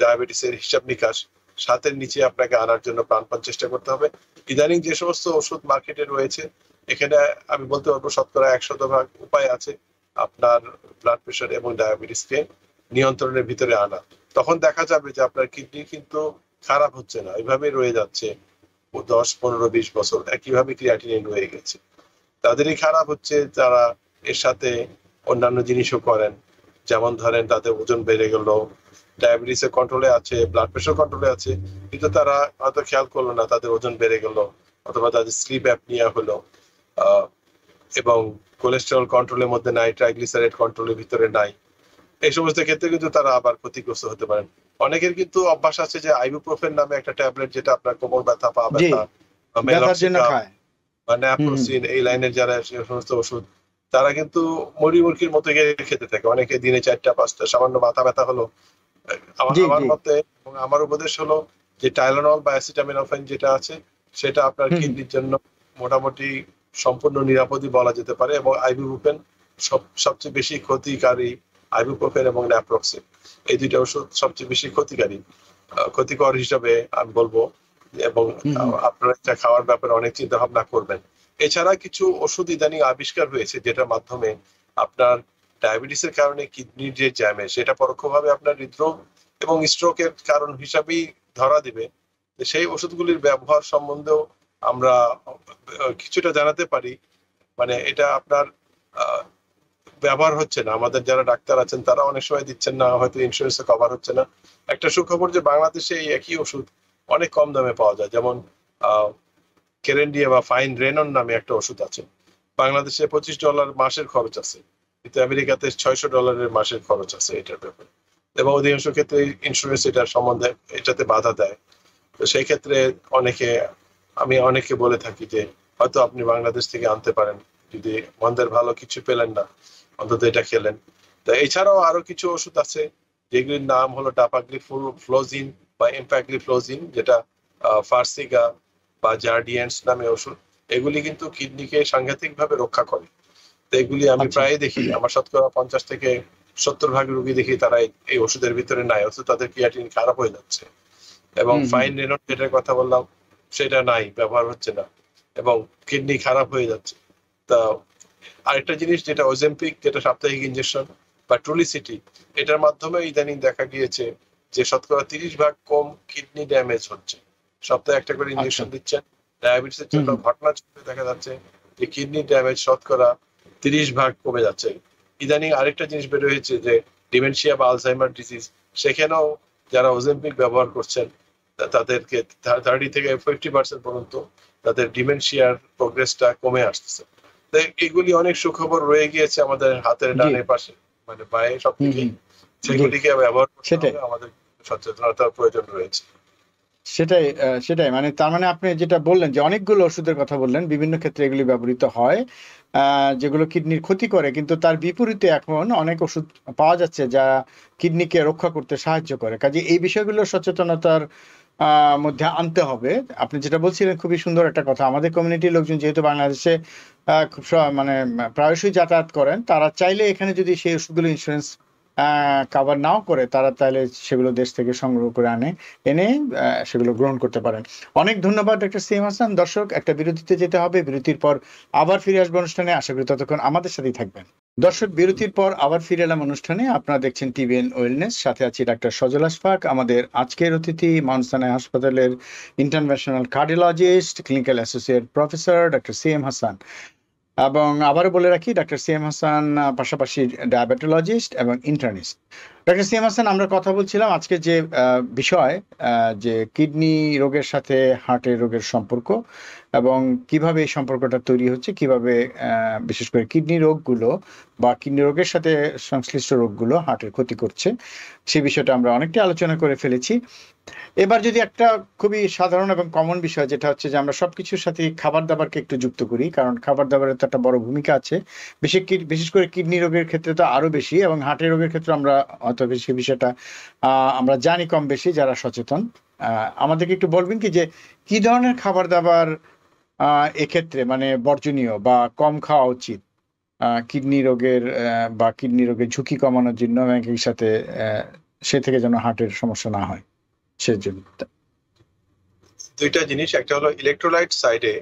ডায়াবেটিসের হিসাব নিকাশ সাতের নিচে আপনাকে আনার জন্য প্রাণপণ চেষ্টা করতে হবে ইদানিং যে সমস্ত ওষুধ মার্কেটে রয়েছে এখানে আমি বলতে পারবো শতকরা একশত ভাগ উপায় আছে আপনার ব্লাড প্রেশার এবং ডায়াবেটিসকে নিয়ন্ত্রণের ভিতরে আনা তখন দেখা যাবে যে আপনার কিডনি কিন্তু খারাপ হচ্ছে না এইভাবে রয়ে যাচ্ছে দশ পনেরো বিশ বছর একইভাবে ক্রিয়াটিনিন রয়ে গেছে তাদেরই খারাপ হচ্ছে যারা এর সাথে অন্যান্য জিনিসও করেন যেমন ধরেন তাদের ওজন বেড়ে গেল ডায়াবেটিস কন্ট্রোলে আছে ব্লাড প্রেশার কন্ট্রোলে আছে কিন্তু তারা হয়তো খেয়াল করলো না তাদের ওজন বেড়ে গেল অথবা তাদের স্লিপ অ্যাপ নিয়ে হলো এবং কোলেস্টেরল কন্ট্রোলের মধ্যে নাই ট্রাইগ্লিসারাইড কন্ট্রোলের ভিতরে নাই এই সমস্ত ক্ষেত্রে কিন্তু তারা আবার ক্ষতিগ্রস্ত হতে পারেন অনেকের কিন্তু অভ্যাস আছে যে আইবুপ্রোফেন নামে একটা ট্যাবলেট যেটা আপনার কোমর ব্যথা পা ব্যথা এই লাইনের যারা সমস্ত ওষুধ তারা কিন্তু মরি মুরগির মতো খেতে থাকে অনেকে দিনে চারটা পাঁচটা সামান্য মাথা ব্যথা হলো আমার মতে এবং আমার উপদেশ হলো যে টাইলানল বা অ্যাসিটামিনোফেন যেটা আছে সেটা আপনার কিডনির জন্য মোটামুটি সম্পূর্ণ নিরাপদই বলা যেতে পারে এবং আইভিবুপেন সব সবচেয়ে বেশি ক্ষতিকারী আইবুপ্রোফেন এবং ন্যাপ্রক্সিন এই দুইটা ওষুধ সবচেয়ে বেশি ক্ষতিকারী ক্ষতিকর হিসাবে আমি বলবো এবং আপনারা এটা খাওয়ার ব্যাপারে অনেক চিন্তা ভাবনা করবেন এছাড়া কিছু ওষুধ ইদানিং আবিষ্কার হয়েছে যেটার মাধ্যমে আপনার ডায়াবেটিস এর কারণে কিডনির যে জ্যামে সেটা পরোক্ষভাবে আপনার হৃদরোগ এবং স্ট্রোকের কারণ হিসাবেই ধরা দিবে সেই ওষুধগুলির ব্যবহার সম্বন্ধেও আমরা কিছুটা জানাতে পারি মানে এটা আপনার ব্যবহার হচ্ছে না আমাদের যারা ডাক্তার আছেন তারা অনেক সময় দিচ্ছেন না হয়তো ইন্স্যুরেন্সে কভার হচ্ছে না একটা সুখবর যে বাংলাদেশে এই একই ওষুধ অনেক কম দামে পাওয়া যায় যেমন কেরেন্ডিয়া বা ফাইন রেনন নামে একটা ওষুধ আছে বাংলাদেশে পঁচিশ ডলার মাসের খরচ আছে কিন্তু আমেরিকাতে ছয়শো ডলারের মাসের খরচ আছে এটার ব্যাপারে এবং অধিকাংশ ক্ষেত্রে ইন্স্যুরেন্স এটার সম্বন্ধে এটাতে বাধা দেয় তো সেই ক্ষেত্রে অনেকে আমি অনেকে বলে থাকি যে হয়তো আপনি বাংলাদেশ থেকে আনতে পারেন যদি মন্দের ভালো কিছু পেলেন না অন্তত এটা খেলেন তো এছাড়াও আরো কিছু ওষুধ আছে যেগুলির নাম হলো ডাপাগ্লি ফ্লোজিন বা এম্প্যাগ্লি ফ্লোজিন যেটা ফার্সিগা বা জার্ডিয়েন্স নামে ওষুধ এগুলি কিন্তু কিডনিকে ভাবে রক্ষা করে তো এগুলি আমি আচ্ছা। প্রায় দেখি আমার শতকরা পঞ্চাশ থেকে সত্তর ভাগ রুগী দেখি তারা এই ওষুধের ভিতরে নাই অথচ তাদের ক্রিয়াটিন খারাপ হয়ে যাচ্ছে এবং ফাইন রেনোট যেটার কথা বললাম সেটা নাই ব্যবহার হচ্ছে না এবং কিডনি খারাপ হয়ে যাচ্ছে তা আরেকটা জিনিস যেটা ওজেম্পিক যেটা সাপ্তাহিক ইঞ্জেকশন বা ট্রুলিসিটি এটার মাধ্যমে ইদানিং দেখা গিয়েছে যে শতকরা তিরিশ ভাগ কম কিডনি ড্যামেজ হচ্ছে সপ্তাহে একটা করে ইঞ্জেকশন আচ্ছা। দিচ্ছেন ডায়াবেটিস এর জন্য ঘটনা দেখা যাচ্ছে যে কিডনি ড্যামেজ শতকরা তিরিশ ভাগ কমে যাচ্ছে ইদানিং আরেকটা জিনিস বের হয়েছে যে ডিমেনশিয়া বা আলজাইমার ডিজিজ সেখানেও যারা ওজেম্পিক ব্যবহার করছেন তাদেরকে থার্টি থেকে ফিফটি পার্সেন্ট পর্যন্ত তাদের ডিমেনশিয়ার প্রোগ্রেসটা কমে আসতেছে এগুলি অনেক সুখবর রয়ে গিয়েছে আমাদের হাতের ডানের পাশে মানে পায়ে সবদিকেই সেগুলিকে ব্যবহার করতে আমাদের সচেতনতার প্রয়োজন রয়েছে সেটাই সেটাই মানে তার মানে আপনি যেটা বললেন যে অনেকগুলো ওষুধের কথা বললেন বিভিন্ন ক্ষেত্রে এগুলি ব্যবহৃত হয় যেগুলো কিডনির ক্ষতি করে কিন্তু তার বিপরীতে এখন অনেক ওষুধ পাওয়া যাচ্ছে যা কিডনিকে রক্ষা করতে সাহায্য করে কাজে এই বিষয়গুলো সচেতনতার মধ্যে আনতে হবে আপনি যেটা বলছিলেন খুবই সুন্দর একটা কথা আমাদের কমিউনিটির লোকজন যেহেতু বাংলাদেশে খুব মানে প্রায়শই যাতায়াত করেন তারা চাইলে এখানে যদি সেই ওষুধগুলো ইন্স্যুরেন্স কাভার নাও করে তারা তাহলে সেগুলো দেশ থেকে সংগ্রহ করে আনে এনে সেগুলো গ্রহণ করতে পারেন অনেক ধন্যবাদ ডক্টর সিএম হাসান দর্শক একটা বিরতিতে যেতে হবে বিরতির পর আবার ফিরে আসবো অনুষ্ঠানে আশা করি ততক্ষণ আমাদের সাথেই থাকবেন দর্শক বিরতির পর আবার ফিরে এলাম অনুষ্ঠানে আপনারা দেখছেন টিভিএন ওয়েলনেস সাথে আছি ডাক্তার সজল আশফাক আমাদের আজকের অতিথি মানসানায় হাসপাতালের international cardiologist clinical associate professor ডাক্তার সি এম হাসান এবং আবারও বলে রাখি ডাক্তার সি এম হাসান পাশাপাশি ডায়াবেটোলজিস্ট এবং ইন্টারনিস্ট ডাক্তার সি এম হাসান আমরা কথা বলছিলাম আজকে যে বিষয় যে কিডনি রোগের সাথে হার্টের রোগের সম্পর্ক এবং কিভাবে এই সম্পর্কটা তৈরি হচ্ছে কিভাবে বিশেষ করে কিডনি রোগগুলো বা কিডনি রোগের সাথে সংশ্লিষ্ট রোগগুলো হার্টের ক্ষতি করছে সে বিষয়টা আমরা অনেকটাই আলোচনা করে ফেলেছি এবার যদি একটা খুবই সাধারণ এবং কমন বিষয় যেটা হচ্ছে যে আমরা সবকিছুর সাথে খাবার দাবারকে একটু যুক্ত করি কারণ খাবার দাবারের তো একটা বড় ভূমিকা আছে বিশেষ বিশেষ করে কিডনি রোগের ক্ষেত্রে তো আরো বেশি এবং হার্টের রোগের ক্ষেত্রে আমরা অত বেশি বিষয়টা আমরা জানি কম বেশি যারা সচেতন আমাদেরকে একটু বলবেন কি যে কি ধরনের খাবার দাবার এক্ষেত্রে মানে বর্জনীয় বা কম খাওয়া উচিত কিডনি রোগের বা কিডনি রোগের ঝুঁকি কমানোর জন্য একই সাথে সে থেকে যেন হার্টের সমস্যা না হয় সেজন্য দুইটা জিনিস একটা হলো ইলেকট্রোলাইট সাইডে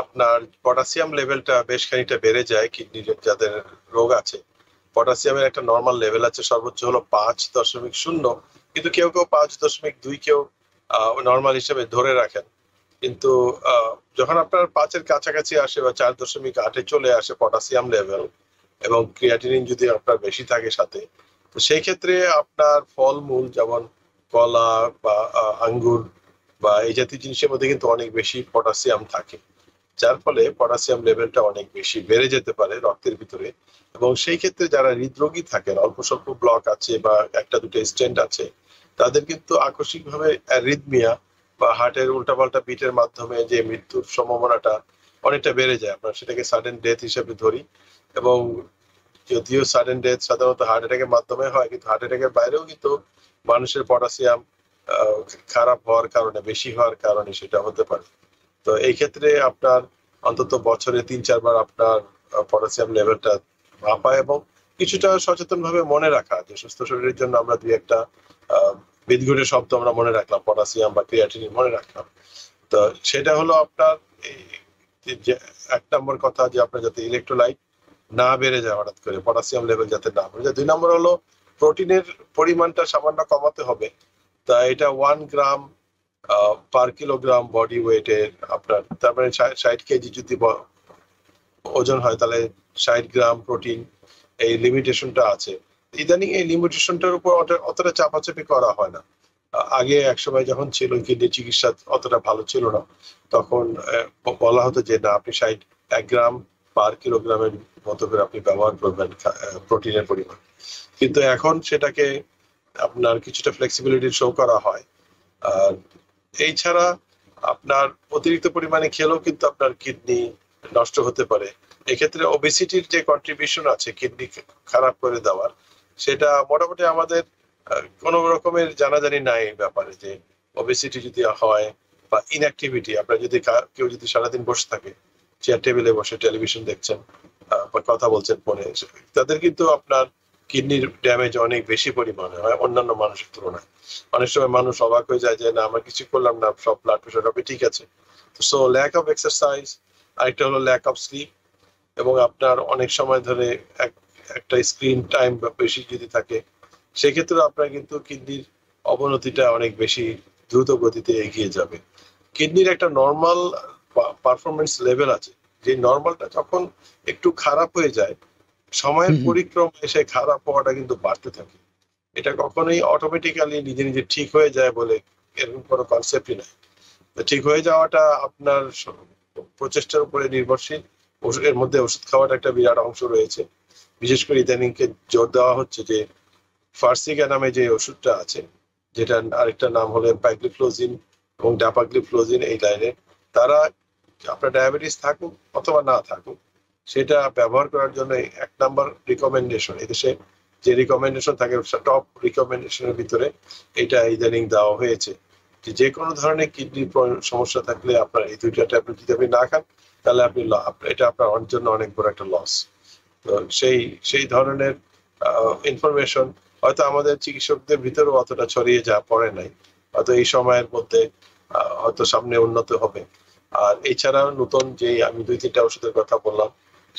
আপনার পটাশিয়াম লেভেলটা বেশ খানিকটা বেড়ে যায় কিডনি যাদের রোগ আছে পটাশিয়ামের একটা নর্মাল লেভেল আছে সর্বোচ্চ হলো পাঁচ দশমিক শূন্য কিন্তু কেউ কেউ পাঁচ দশমিক দুই কেউ নর্মাল হিসেবে ধরে রাখেন কিন্তু যখন আপনার পাঁচের কাছাকাছি আসে বা চার দশমিক আটে চলে আসে পটাশিয়াম লেভেল এবং ক্রিয়াটিনিন যদি আপনার বেশি থাকে সাথে তো সেই ক্ষেত্রে আপনার ফলমূল যেমন কলা বা আঙ্গুর বা এই জাতীয় জিনিসের মধ্যে কিন্তু অনেক বেশি পটাশিয়াম থাকে যার ফলে পটাশিয়াম লেভেলটা অনেক বেশি বেড়ে যেতে পারে রক্তের ভিতরে এবং সেই ক্ষেত্রে যারা হৃদরোগী থাকেন অল্প স্বল্প ব্লক আছে বা একটা দুটো স্টেন্ট আছে তাদের কিন্তু আকস্মিকভাবে অ্যারিথমিয়া বা হার্টের উল্টাপাল্টা বিটের মাধ্যমে যে মৃত্যুর সম্ভাবনাটা অনেকটা বেড়ে যায় আমরা সেটাকে সাডেন ডেথ হিসেবে ধরি এবং যদিও সাডেন ডেথ সাধারণত হার্ট অ্যাটাকের মাধ্যমে হয় কিন্তু হার্ট অ্যাটাকের বাইরেও কিন্তু মানুষের পটাশিয়াম খারাপ হওয়ার কারণে বেশি হওয়ার কারণে সেটা হতে পারে তো এই ক্ষেত্রে আপনার অন্তত বছরে তিন চারবার আপনার পটাশিয়াম লেভেলটা মাপা এবং কিছুটা সচেতন ভাবে মনে রাখা যে সুস্থ শরীরের জন্য আমরা দুই একটা বিদঘুটে শব্দ আমরা মনে রাখলাম পটাশিয়াম বা ক্রিয়াটিনিন মনে রাখলাম তো সেটা হলো আপনার এক নম্বর কথা যে আপনার যাতে ইলেকট্রোলাইট না বেড়ে যায় হঠাৎ করে পটাশিয়াম লেভেল যাতে না বেড়ে যায় দুই নম্বর হলো প্রোটিনের পরিমাণটা সামান্য কমাতে হবে তা এটা one gram per kilogram body ওয়েটের আপনার তারপরে মানে ষাট কেজি যদি ওজন হয় তাহলে ষাট গ্রাম প্রোটিন এই লিমিটেশনটা আছে ইদানিং এই লিমিটেশনটার উপর অতটা চাপাচাপি করা হয় না আগে একসময় যখন ছিল কিডনি চিকিৎসা অতটা ভালো ছিল না তখন বলা হতো যে না আপনি ষাট এক গ্রাম পার কিলোগ্রামের মতো করে আপনি ব্যবহার করবেন প্রোটিনের পরিমাণ কিন্তু এখন সেটাকে আপনার কিছুটা ফ্লেক্সিবিলিটি শো করা হয় আর এই ছাড়া আপনার অতিরিক্ত পরিমাণে খেলেও কিন্তু আপনার কিডনি নষ্ট হতে পারে এক্ষেত্রে ওবেসিটির যে কন্ট্রিবিউশন আছে কিডনি খারাপ করে দেওয়ার সেটা মোটামুটি আমাদের কোনো রকমের জানাজানি নাই ব্যাপারে যে ওবেসিটি যদি হয় বা ইনঅ্যাক্টিভিটি আপনার যদি কেউ যদি সারাদিন বসে থাকে চেয়ার টেবিলে বসে টেলিভিশন দেখছেন বা কথা বলছেন ফোনে তাদের কিন্তু আপনার কিডনির ড্যামেজ অনেক বেশি পরিমাণে হয় অন্যান্য মানুষের তুলনায় অনেক সময় মানুষ অবাক হয়ে যায় যে না আমরা কিছু করলাম না সব ব্লাড প্রেশার হবে ঠিক আছে সো ল্যাক অফ এক্সারসাইজ আরেকটা হলো ল্যাক অফ স্লিপ এবং আপনার অনেক সময় ধরে এক একটা স্ক্রিন টাইম বা বেশি যদি থাকে সেক্ষেত্রে আপনার কিন্তু কিডনির অবনতিটা অনেক বেশি দ্রুত গতিতে এগিয়ে যাবে কিডনির একটা নর্মাল পারফরমেন্স লেভেল আছে যে নর্মালটা যখন একটু খারাপ হয়ে যায় সময়ের পরিক্রম এসে খারাপ হওয়াটা কিন্তু বাড়তে থাকে এটা কখনোই অটোমেটিক্যালি নিজে নিজে ঠিক হয়ে যায় বলে এরকম কোনো কনসেপ্টই নাই ঠিক হয়ে যাওয়াটা আপনার প্রচেষ্টার উপরে নির্ভরশীল ওষুধের মধ্যে ওষুধ খাওয়াটা একটা বিরাট অংশ রয়েছে বিশেষ করে ইদানিংকে জোর দেওয়া হচ্ছে যে ফার্সিকা নামে যে ওষুধটা আছে যেটা আরেকটা নাম হলো প্যাগ্লিফ্লোজিন এবং ডাপাগ্লিফ্লোজিন এই লাইনে তারা আপনার ডায়াবেটিস থাকুক অথবা না থাকুক সেটা ব্যবহার করার জন্য এক নাম্বার রিকমেন্ডেশন এদেশে যে রিকমেন্ডেশন থাকে টপ রিকমেন্ডেশনের ভিতরে এটা ইদানিং দেওয়া হয়েছে যে যে কোনো ধরনের কিডনির সমস্যা থাকলে আপনার এই দুইটা ট্যাবলেট যদি আপনি না খান তাহলে আপনি এটা আপনার জন্য অনেক বড় একটা লস তো সেই সেই ধরনের ইনফরমেশন হয়তো আমাদের চিকিৎসকদের ভিতরে অতটা ছড়িয়ে যা পড়ে নাই হয়তো এই সময়ের মধ্যে হয়তো সামনে উন্নত হবে আর এছাড়া নতুন যে আমি দুই তিনটা ওষুধের কথা বললাম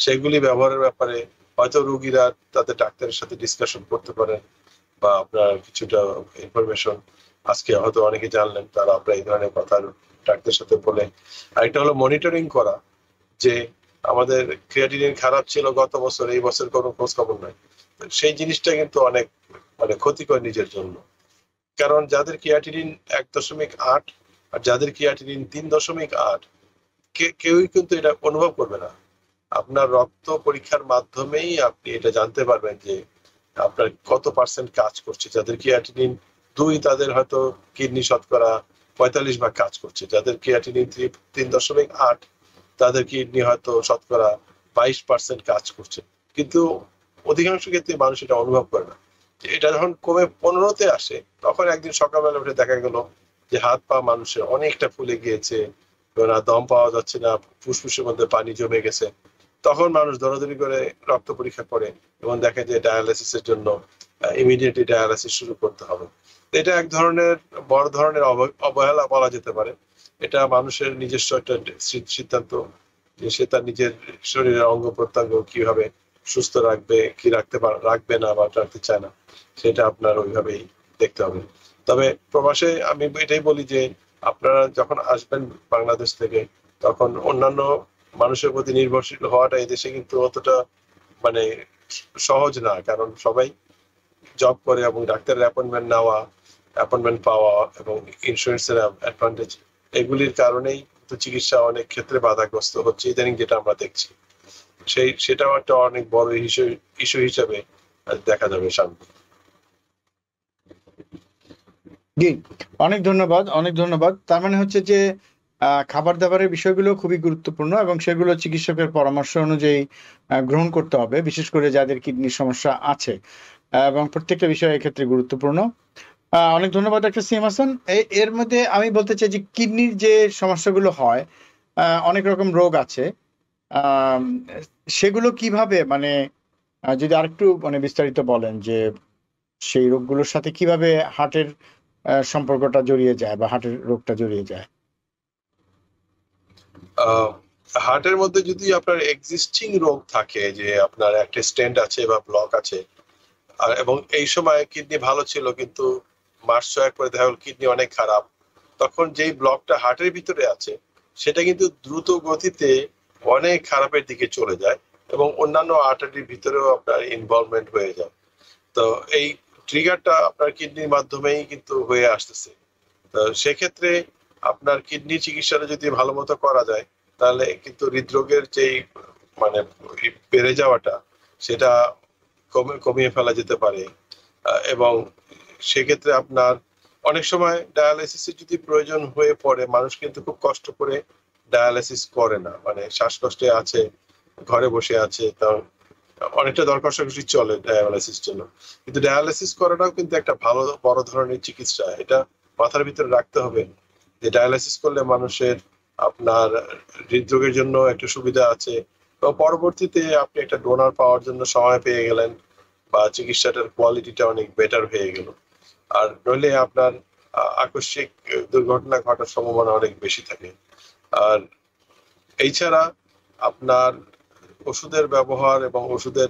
সেগুলি ব্যবহারের ব্যাপারে হয়তো রুগীরা তাদের ডাক্তারের সাথে ডিসকাশন করতে পারেন বা আপনার কিছুটা ইনফরমেশন আজকে হয়তো অনেকে জানলেন তারা আপনার এই ধরনের কথা ডাক্তারের সাথে বলে আরেকটা হলো মনিটরিং করা যে আমাদের ক্রিয়েটিনিন খারাপ ছিল গত বছর এই বছর কোনো খোঁজ খবর নাই সেই জিনিসটা কিন্তু অনেক মানে ক্ষতিকর নিজের জন্য কারণ যাদের ক্রিয়াটিনিন এক দশমিক আট আর যাদের ক্রিয়াটিনিন তিন দশমিক আট কেউই কিন্তু এটা অনুভব করবে না আপনার রক্ত পরীক্ষার মাধ্যমেই আপনি এটা জানতে পারবেন যে আপনার কত পার্সেন্ট কাজ করছে যাদের ক্রিয়াটিনিন দুই তাদের হয়তো কিডনি শতকরা পঁয়তাল্লিশ ভাগ কাজ করছে যাদের ক্রিয়াটিনিন তিন দশমিক আট তাদের কিডনি হয়তো শতকরা বাইশ পার্সেন্ট কাজ করছে কিন্তু অধিকাংশ ক্ষেত্রে মানুষ এটা অনুভব করে না এটা যখন কমে পনেরোতে আসে তখন একদিন সকালবেলা উঠে দেখা গেল যে হাত পা মানুষের অনেকটা ফুলে গিয়েছে না দম পাওয়া যাচ্ছে না ফুসফুসের মধ্যে পানি জমে গেছে তখন মানুষ দৌড়াদৌড়ি করে রক্ত পরীক্ষা করে এবং দেখে যে এর জন্য ইমিডিয়েটলি ডায়ালিসিস শুরু করতে হবে এটা এক ধরনের বড় ধরনের অবহেলা বলা যেতে পারে এটা মানুষের নিজস্ব একটা সিদ্ধান্ত যে সে তার নিজের শরীরের অঙ্গ প্রত্যঙ্গ কিভাবে সুস্থ রাখবে কি রাখতে রাখবে না বা রাখতে চায় না সেটা আপনার ওইভাবেই দেখতে হবে তবে প্রবাসে আমি এটাই বলি যে আপনারা যখন আসবেন বাংলাদেশ থেকে তখন অন্যান্য মানুষের প্রতি নির্ভরশীল হওয়াটা এদেশে কিন্তু অতটা মানে সহজ না কারণ সবাই জব করে এবং ডাক্তারের অ্যাপয়েন্টমেন্ট নেওয়া অ্যাপয়েন্টমেন্ট পাওয়া এবং ইন্স্যুরেন্সের অ্যাডভান্টেজ এগুলির কারণেই কিন্তু চিকিৎসা অনেক ক্ষেত্রে বাধাগ্রস্ত হচ্ছে ইদানিং যেটা আমরা দেখছি সেই সেটাও একটা অনেক বড় ইস্যু ইস্যু হিসাবে দেখা যাবে সামনে জি অনেক ধন্যবাদ অনেক ধন্যবাদ তার মানে হচ্ছে যে খাবার দাবারের বিষয়গুলো খুবই গুরুত্বপূর্ণ এবং সেগুলো চিকিৎসকের পরামর্শ অনুযায়ী গ্রহণ করতে হবে বিশেষ করে যাদের কিডনির সমস্যা আছে এবং প্রত্যেকটা বিষয় এক্ষেত্রে গুরুত্বপূর্ণ অনেক ধন্যবাদ ডাক্তার সিএম হাসান এর মধ্যে আমি বলতে চাই যে কিডনির যে সমস্যাগুলো হয় অনেক রকম রোগ আছে সেগুলো কিভাবে মানে যদি আরেকটু মানে বিস্তারিত বলেন যে সেই রোগগুলোর সাথে কিভাবে হার্টের সম্পর্কটা জড়িয়ে যায় বা হার্টের রোগটা জড়িয়ে যায় হার্টের মধ্যে যদি আপনার এক্সিস্টিং রোগ থাকে যে আপনার একটা স্ট্যান্ড আছে বা ব্লক আছে আর এবং এই সময় কিডনি ভালো ছিল কিন্তু মাস ছয়েক পরে দেখা গেল কিডনি অনেক খারাপ তখন যেই ব্লকটা হার্টের ভিতরে আছে সেটা কিন্তু দ্রুত গতিতে অনেক খারাপের দিকে চলে যায় এবং অন্যান্য আর্টারির ভিতরেও আপনার ইনভলভমেন্ট হয়ে যায় তো এই ট্রিগারটা আপনার কিডনির মাধ্যমেই কিন্তু হয়ে আসতেছে তো সেক্ষেত্রে আপনার কিডনি চিকিৎসাটা যদি ভালো মতো করা যায় তাহলে কিন্তু হৃদরোগের যেই মানে বেড়ে যাওয়াটা সেটা কমে কমিয়ে ফেলা যেতে পারে এবং সেক্ষেত্রে আপনার অনেক সময় ডায়ালাইসিসের যদি প্রয়োজন হয়ে পড়ে মানুষ কিন্তু খুব কষ্ট করে ডায়ালাইসিস করে না মানে শ্বাসকষ্টে আছে ঘরে বসে আছে তার অনেকটা দরকার কষাকষি চলে ডায়ালাইসিস জন্য কিন্তু ডায়ালাইসিস করাটাও কিন্তু একটা ভালো বড় ধরনের চিকিৎসা এটা মাথার ভিতরে রাখতে হবে যে ডায়ালাইসিস করলে মানুষের আপনার হৃদরোগের জন্য একটা সুবিধা আছে এবং পরবর্তীতে আপনি একটা ডোনার পাওয়ার জন্য সময় পেয়ে গেলেন বা চিকিৎসাটার কোয়ালিটিটা অনেক বেটার হয়ে গেল আর নইলে আপনার আকস্মিক দুর্ঘটনা ঘটার সম্ভাবনা অনেক বেশি থাকে আর এছাড়া আপনার ওষুধের ব্যবহার এবং ওষুধের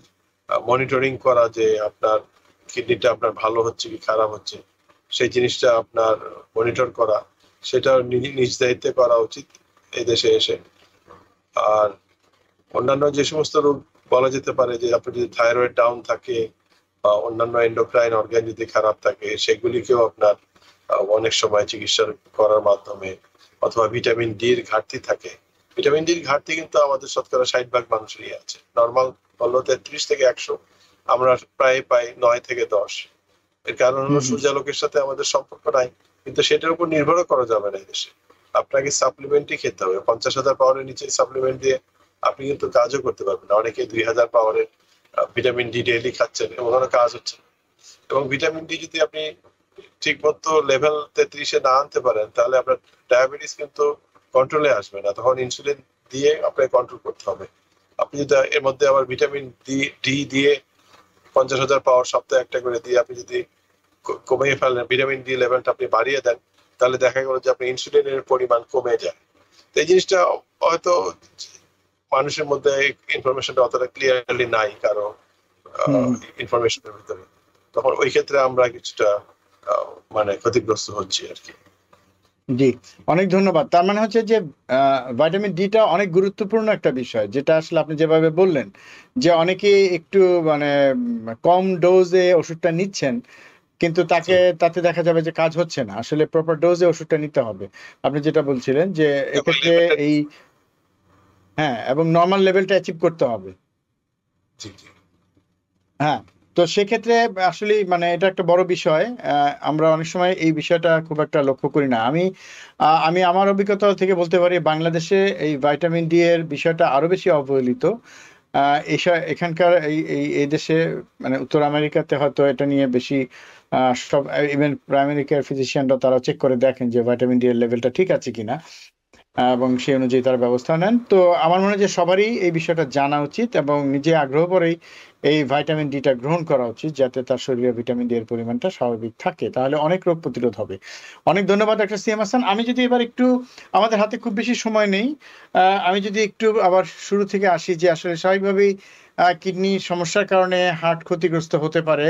মনিটরিং করা যে আপনার কিডনিটা আপনার ভালো হচ্ছে কি খারাপ হচ্ছে সেই জিনিসটা আপনার মনিটর করা সেটা নিজ দায়িত্বে করা উচিত এই দেশে এসে আর অন্যান্য যে সমস্ত রোগ বলা যেতে পারে যে আপনার যদি থাইরয়েড ডাউন থাকে অন্যান্য এন্ডোক্রাইন অর্গান যদি খারাপ থাকে সেগুলিকেও আপনার অনেক সময় চিকিৎসা করার মাধ্যমে অথবা ভিটামিন ডির ঘাটতি থাকে ভিটামিন ডির ঘাটতি কিন্তু আমাদের শতকরা ষাট ভাগ মানুষেরই আছে নর্মাল বললো তেত্রিশ থেকে একশো আমরা প্রায় পাই নয় থেকে দশ এর কারণ হলো সূর্যালোকের সাথে আমাদের সম্পর্ক নাই কিন্তু সেটার উপর নির্ভর করা যাবে না এদেশে আপনাকে সাপ্লিমেন্টই খেতে হবে পঞ্চাশ হাজার পাওয়ারের নিচে সাপ্লিমেন্ট দিয়ে আপনি কিন্তু কাজও করতে পারবেন অনেকে দুই হাজার পাওয়ারের ভিটামিন ডি ডেইলি খাচ্ছেন এমন ধরনের কাজ হচ্ছে এবং ভিটামিন ডি যদি আপনি ঠিক মতো লেভেল তেত্রিশে না আনতে পারেন তাহলে আপনার ডায়াবেটিস কিন্তু কন্ট্রোলে আসবে না তখন ইনসুলিন দিয়ে আপনাকে কন্ট্রোল করতে হবে আপনি যদি এর মধ্যে আবার ভিটামিন ডি ডি দিয়ে পঞ্চাশ হাজার পাওয়ার সপ্তাহে একটা করে দিয়ে আপনি যদি কমিয়ে ফেলেন ভিটামিন ডি লেভেলটা আপনি বাড়িয়ে দেন তাহলে দেখা গেল যে আপনি ইনসুলিনের পরিমাণ কমে যায় এই জিনিসটা হয়তো মানুষের মধ্যে ইনফরমেশনটা অতটা ক্লিয়ারলি নাই কারো ইনফরমেশনের ভিতরে তখন ওই ক্ষেত্রে আমরা কিছুটা মানে ক্ষতিগ্রস্ত হচ্ছি আর কি জি অনেক ধন্যবাদ তার মানে হচ্ছে যে ভিটামিন ডিটা অনেক গুরুত্বপূর্ণ একটা বিষয় যেটা আসলে আপনি যেভাবে বললেন যে অনেকে একটু মানে কম ডোজে ওষুধটা নিচ্ছেন কিন্তু তাকে তাতে দেখা যাবে যে কাজ হচ্ছে না আসলে প্রপার ডোজে ওষুধটা নিতে হবে আপনি যেটা বলছিলেন যে এক্ষেত্রে এই হ্যাঁ এবং নর্মাল লেভেলটা অ্যাচিভ করতে হবে হ্যাঁ তো সেক্ষেত্রে আসলে মানে এটা একটা বড় বিষয় আমরা অনেক সময় এই বিষয়টা খুব একটা লক্ষ্য করি না আমি আমি আমার অভিজ্ঞতা থেকে বলতে পারি বাংলাদেশে এই ভাইটামিন ডি এর বিষয়টা আরো বেশি অবহেলিত এসব এখানকার এই এই দেশে মানে উত্তর আমেরিকাতে হয়তো এটা নিয়ে বেশি সব ইভেন প্রাইমারি কেয়ার ফিজিশিয়ানরা তারা চেক করে দেখেন যে ভাইটামিন ডি এর লেভেলটা ঠিক আছে কিনা এবং সেই অনুযায়ী তারা ব্যবস্থা নেন তো আমার মনে হয় যে সবারই এই বিষয়টা জানা উচিত এবং নিজে আগ্রহ পরেই এই ভাইটামিন ডিটা গ্রহণ করা উচিত যাতে তার শরীরে ভিটামিন ডি এর পরিমাণটা স্বাভাবিক থাকে তাহলে অনেক রোগ প্রতিরোধ হবে অনেক ধন্যবাদ ডাক্তার সিএম হাসান আমি যদি এবার একটু আমাদের হাতে খুব বেশি সময় নেই আমি যদি একটু আবার শুরু থেকে আসি যে আসলে স্বাভাবিকভাবেই কিডনি সমস্যার কারণে হার্ট ক্ষতিগ্রস্ত হতে পারে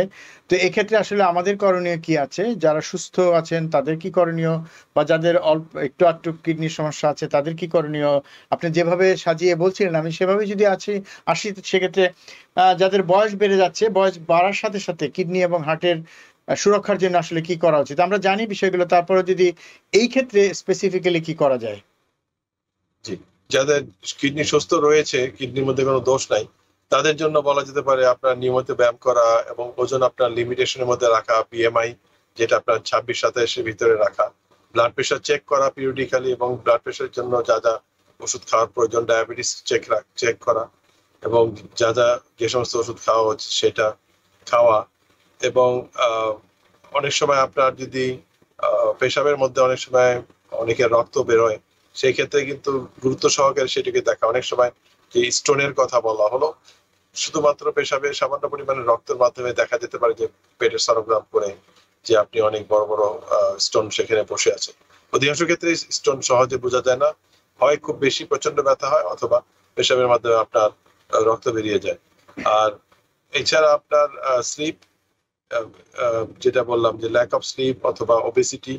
তো এক্ষেত্রে আসলে আমাদের করণীয় কি আছে যারা সুস্থ আছেন তাদের কি করণীয় বা যাদের অল্প একটু আটটু কিডনির সমস্যা আছে তাদের কি করণীয় আপনি যেভাবে সাজিয়ে বলছিলেন আমি সেভাবে যদি আছি আসি সেক্ষেত্রে যাদের বয়স বেড়ে যাচ্ছে বয়স বাড়ার সাথে সাথে কিডনি এবং হার্টের সুরক্ষার জন্য আসলে কি করা উচিত আমরা জানি বিষয়গুলো তারপরে যদি এই ক্ষেত্রে স্পেসিফিক্যালি কি করা যায় জি যাদের কিডনি সুস্থ রয়েছে কিডনির মধ্যে কোনো দোষ নাই তাদের জন্য বলা যেতে পারে আপনার নিয়মিত ব্যায়াম করা এবং ওজন আপনার লিমিটেশনের মধ্যে রাখা বিএমআই যেটা আপনার ছাব্বিশ সাতাশের ভিতরে রাখা ব্লাড প্রেশার চেক করা পিরিয়ডিক্যালি এবং ব্লাড প্রেশারের জন্য যা যা ওষুধ খাওয়ার প্রয়োজন ডায়াবেটিস চেক চেক করা এবং যা যা যে সমস্ত ওষুধ খাওয়া হচ্ছে সেটা খাওয়া এবং অনেক সময় আপনার যদি পেশাবের মধ্যে অনেক সময় অনেকের রক্ত বেরোয় সেই ক্ষেত্রে কিন্তু গুরুত্ব সহকারে সেটিকে দেখা অনেক সময় যে স্টোনের কথা বলা হলো শুধুমাত্র পেশাবে সামান্য পরিমাণে রক্তের মাধ্যমে দেখা যেতে পারে যে পেটের সরগ্রাম করে যে আপনি অনেক বড় বড় স্টোন সেখানে বসে আছে অধিকাংশ ক্ষেত্রে স্টোন সহজে বোঝা যায় না হয় খুব বেশি প্রচন্ড ব্যথা হয় অথবা পেশাবের মাধ্যমে আপনার রক্ত বেরিয়ে যায় আর এছাড়া আপনার স্লিপ যেটা বললাম যে ল্যাক অফ স্লিপ অথবা ওবেসিটি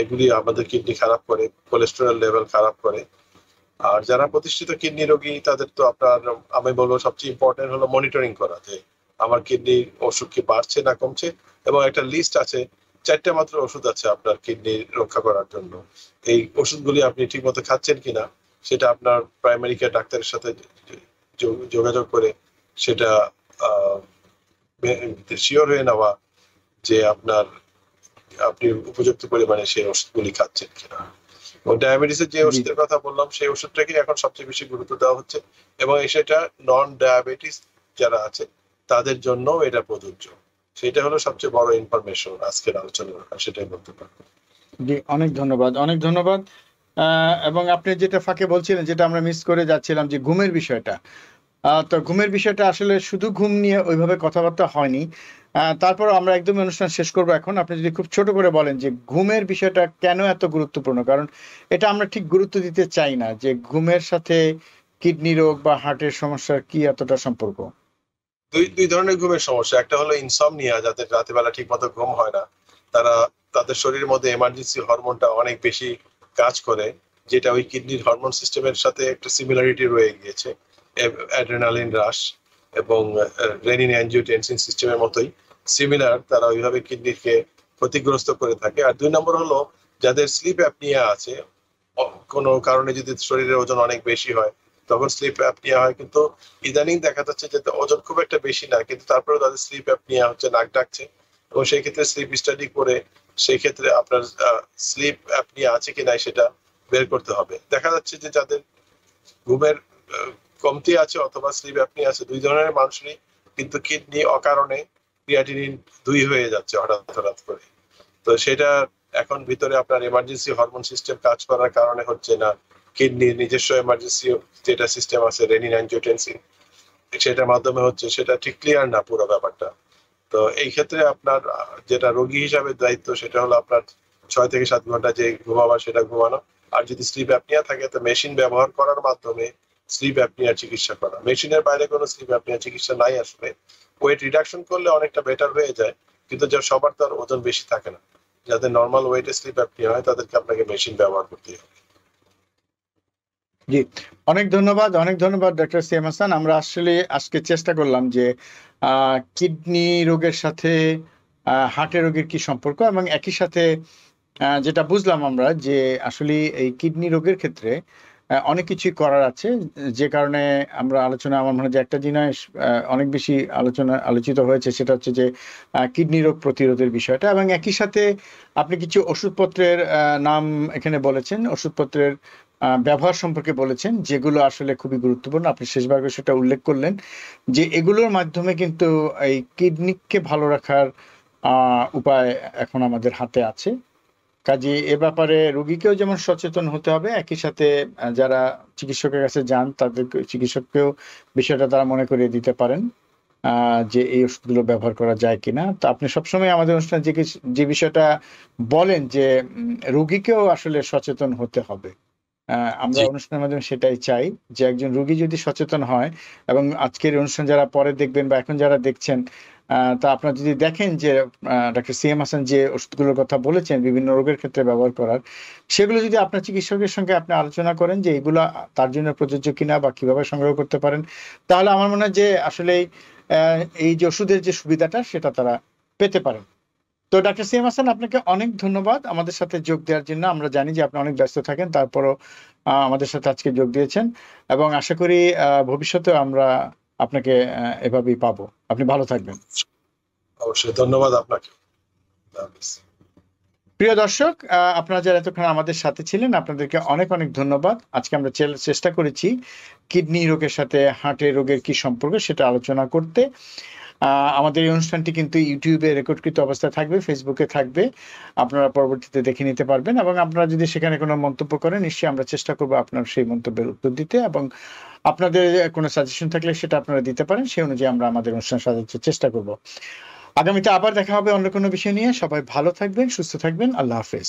এগুলি আমাদের কিডনি খারাপ করে কোলেস্টেরল লেভেল খারাপ করে আর যারা প্রতিষ্ঠিত কিডনি রোগী তাদের তো আপনার আমি বলবো সবচেয়ে ইম্পর্টেন্ট হলো মনিটরিং করা যে আমার কিডনির অসুখ কি বাড়ছে না কমছে এবং একটা লিস্ট আছে চারটা মাত্র ওষুধ আছে আপনার কিডনি রক্ষা করার জন্য এই ওষুধগুলি আপনি ঠিকমতো খাচ্ছেন কিনা সেটা আপনার প্রাইমারি কেয়ার ডাক্তারের সাথে যোগাযোগ করে সেটা শিওর হয়ে নেওয়া যে আপনার আপনি উপযুক্ত পরিমাণে সেই ওষুধগুলি খাচ্ছেন কিনা ডায়াবেটিসের যে ওষুধের কথা বললাম সেই ওষুধটাকে এখন সবচেয়ে বেশি গুরুত্ব দেওয়া হচ্ছে এবং সেটা নন ডায়াবেটিস যারা আছে তাদের জন্য এটা প্রযোজ্য সেটা হলো সবচেয়ে বড় ইনফরমেশন আজকের আলোচনা সেটাই বলতে পারবো অনেক ধন্যবাদ অনেক ধন্যবাদ এবং আপনি যেটা ফাঁকে বলছিলেন যেটা আমরা মিস করে যাচ্ছিলাম যে ঘুমের বিষয়টা তো ঘুমের বিষয়টা আসলে শুধু ঘুম নিয়ে ওইভাবে কথাবার্তা হয়নি তারপর আমরা একদম অনুষ্ঠান শেষ করবো এখন আপনি যদি খুব ছোট করে বলেন যে ঘুমের বিষয়টা কেন এত গুরুত্বপূর্ণ কারণ এটা আমরা ঠিক গুরুত্ব দিতে চাই না যে ঘুমের সাথে কিডনি রোগ বা হার্টের সমস্যার কি এতটা সম্পর্ক দুই দুই ধরনের ঘুমের সমস্যা একটা হলো নিয়ে যাদের রাতে বেলা ঠিকমতো ঘুম হয় না তারা তাদের শরীরের মধ্যে এমার্জেন্সি হরমোনটা অনেক বেশি কাজ করে যেটা ওই কিডনির হরমোন সিস্টেমের সাথে একটা সিমিলারিটি রয়ে গিয়েছে অ্যাড্রেনালিন হ্রাস এবং রেনিন অ্যাঞ্জিও সিস্টেমের মতোই সিমিলার তারা ওইভাবে কিডনিকে ক্ষতিগ্রস্ত করে থাকে আর দুই নম্বর হলো যাদের স্লিপ অ্যাপনিয়া আছে কোনো কারণে যদি শরীরের ওজন অনেক বেশি হয় তখন স্লিপ অ্যাপনিয়া হয় কিন্তু ইদানিং দেখা যাচ্ছে যে ওজন খুব একটা বেশি না কিন্তু তারপরে তাদের স্লিপ অ্যাপনিয়া হচ্ছে নাক ডাকছে এবং সেই ক্ষেত্রে স্লিপ স্টাডি করে সেই ক্ষেত্রে আপনার স্লিপ অ্যাপনিয়া আছে কি নাই সেটা বের করতে হবে দেখা যাচ্ছে যে যাদের ঘুমের কমতি আছে অথবা স্লিপ অ্যাপনি আছে দুই ধরনের মানুষেরই কিন্তু কিডনি অকারণে ক্রিয়াটিনিন দুই হয়ে যাচ্ছে হঠাৎ হঠাৎ করে তো সেটা এখন ভিতরে আপনার এমার্জেন্সি হরমোন সিস্টেম কাজ করার কারণে হচ্ছে না কিডনি নিজস্ব এমার্জেন্সি যেটা সিস্টেম আছে রেনিন অ্যাঞ্জিওটেনসিন সেটার মাধ্যমে হচ্ছে সেটা ঠিক ক্লিয়ার না পুরো ব্যাপারটা তো এই ক্ষেত্রে আপনার যেটা রোগী হিসাবে দায়িত্ব সেটা হলো আপনার ছয় থেকে সাত ঘন্টা যে ঘুমাবার সেটা ঘুমানো আর যদি স্লিপ অ্যাপনিয়া থাকে তো মেশিন ব্যবহার করার মাধ্যমে স্লিপ অ্যাপনিয়া চিকিৎসা করা মেশিনের বাইরে কোনো স্লিপ অ্যাপনিয়া চিকিৎসা নাই আসলে ওয়েট রিডাকশন করলে অনেকটা বেটার হয়ে যায় কিন্তু যা সবার তার ওজন বেশি থাকে না যাদের নর্মাল ওয়েটে স্লিপ অ্যাপনিয়া হয় তাদেরকে আপনাকে মেশিন ব্যবহার করতে হবে জি অনেক ধন্যবাদ অনেক ধন্যবাদ ডক্টর সিএম হাসান আমরা আসলে আজকে চেষ্টা করলাম যে কিডনি রোগের সাথে হার্টের রোগের কি সম্পর্ক এবং একই সাথে যেটা বুঝলাম আমরা যে আসলে এই কিডনি রোগের ক্ষেত্রে অনেক কিছুই করার আছে যে কারণে আমরা আলোচনা আমার মনে হয় যে একটা জিনিস অনেক বেশি আলোচনা আলোচিত হয়েছে সেটা হচ্ছে যে কিডনি রোগ প্রতিরোধের বিষয়টা এবং একই সাথে আপনি কিছু ওষুধপত্রের নাম এখানে বলেছেন ওষুধপত্রের ব্যবহার সম্পর্কে বলেছেন যেগুলো আসলে খুবই গুরুত্বপূর্ণ আপনি শেষবার সেটা উল্লেখ করলেন যে এগুলোর মাধ্যমে কিন্তু এই কিডনিকে ভালো রাখার উপায় এখন আমাদের হাতে আছে কাজে এ ব্যাপারে রুগীকেও যেমন সচেতন হতে হবে একই সাথে যারা চিকিৎসকের কাছে যান তাদের চিকিৎসককেও বিষয়টা তারা মনে করিয়ে দিতে পারেন যে এই ওষুধগুলো ব্যবহার করা যায় কিনা তো আপনি সবসময় আমাদের অনুষ্ঠানে যে যে বিষয়টা বলেন যে রুগীকেও আসলে সচেতন হতে হবে আমরা অনুষ্ঠানের মাধ্যমে সেটাই চাই যে একজন রুগী যদি সচেতন হয় এবং আজকের অনুষ্ঠান যারা পরে দেখবেন বা এখন যারা দেখছেন তা আপনারা যদি দেখেন যে ডাক্তার সি এম হাসান যে ওষুধগুলোর কথা বলেছেন বিভিন্ন রোগের ক্ষেত্রে ব্যবহার করার সেগুলো যদি আপনার চিকিৎসকের সঙ্গে আপনি আলোচনা করেন যে এগুলো তার জন্য প্রযোজ্য কিনা বা কিভাবে সংগ্রহ করতে পারেন তাহলে আমার মনে হয় যে আসলে এই যে ওষুধের যে সুবিধাটা সেটা তারা পেতে পারেন তো ডাক্তার সি এম হাসান আপনাকে অনেক ধন্যবাদ আমাদের সাথে যোগ দেওয়ার জন্য আমরা জানি যে আপনি অনেক ব্যস্ত থাকেন তারপরও আমাদের সাথে আজকে যোগ দিয়েছেন এবং আশা করি ভবিষ্যতে আমরা আপনাকে এভাবেই পাবো আপনি ভালো থাকবেন অবশ্যই ধন্যবাদ আপনাকে প্রিয় দর্শক আপনারা যারা এতক্ষণ আমাদের সাথে ছিলেন আপনাদেরকে অনেক অনেক ধন্যবাদ আজকে আমরা চেষ্টা করেছি কিডনি রোগের সাথে হার্টের রোগের কি সম্পর্ক সেটা আলোচনা করতে আমাদের এই অনুষ্ঠানটি কিন্তু ইউটিউবে রেকর্ডকৃত অবস্থায় থাকবে ফেসবুকে থাকবে আপনারা পরবর্তীতে দেখে নিতে পারবেন এবং আপনারা যদি সেখানে কোনো মন্তব্য করেন নিশ্চয়ই আমরা চেষ্টা করব আপনার সেই মন্তব্যের উত্তর দিতে এবং আপনাদের কোনো সাজেশন থাকলে সেটা আপনারা দিতে পারেন সেই অনুযায়ী আমরা আমাদের অনুষ্ঠান সাজাতে চেষ্টা করব আগামীতে আবার দেখা হবে অন্য কোনো বিষয় নিয়ে সবাই ভালো থাকবেন সুস্থ থাকবেন আল্লাহ হাফেজ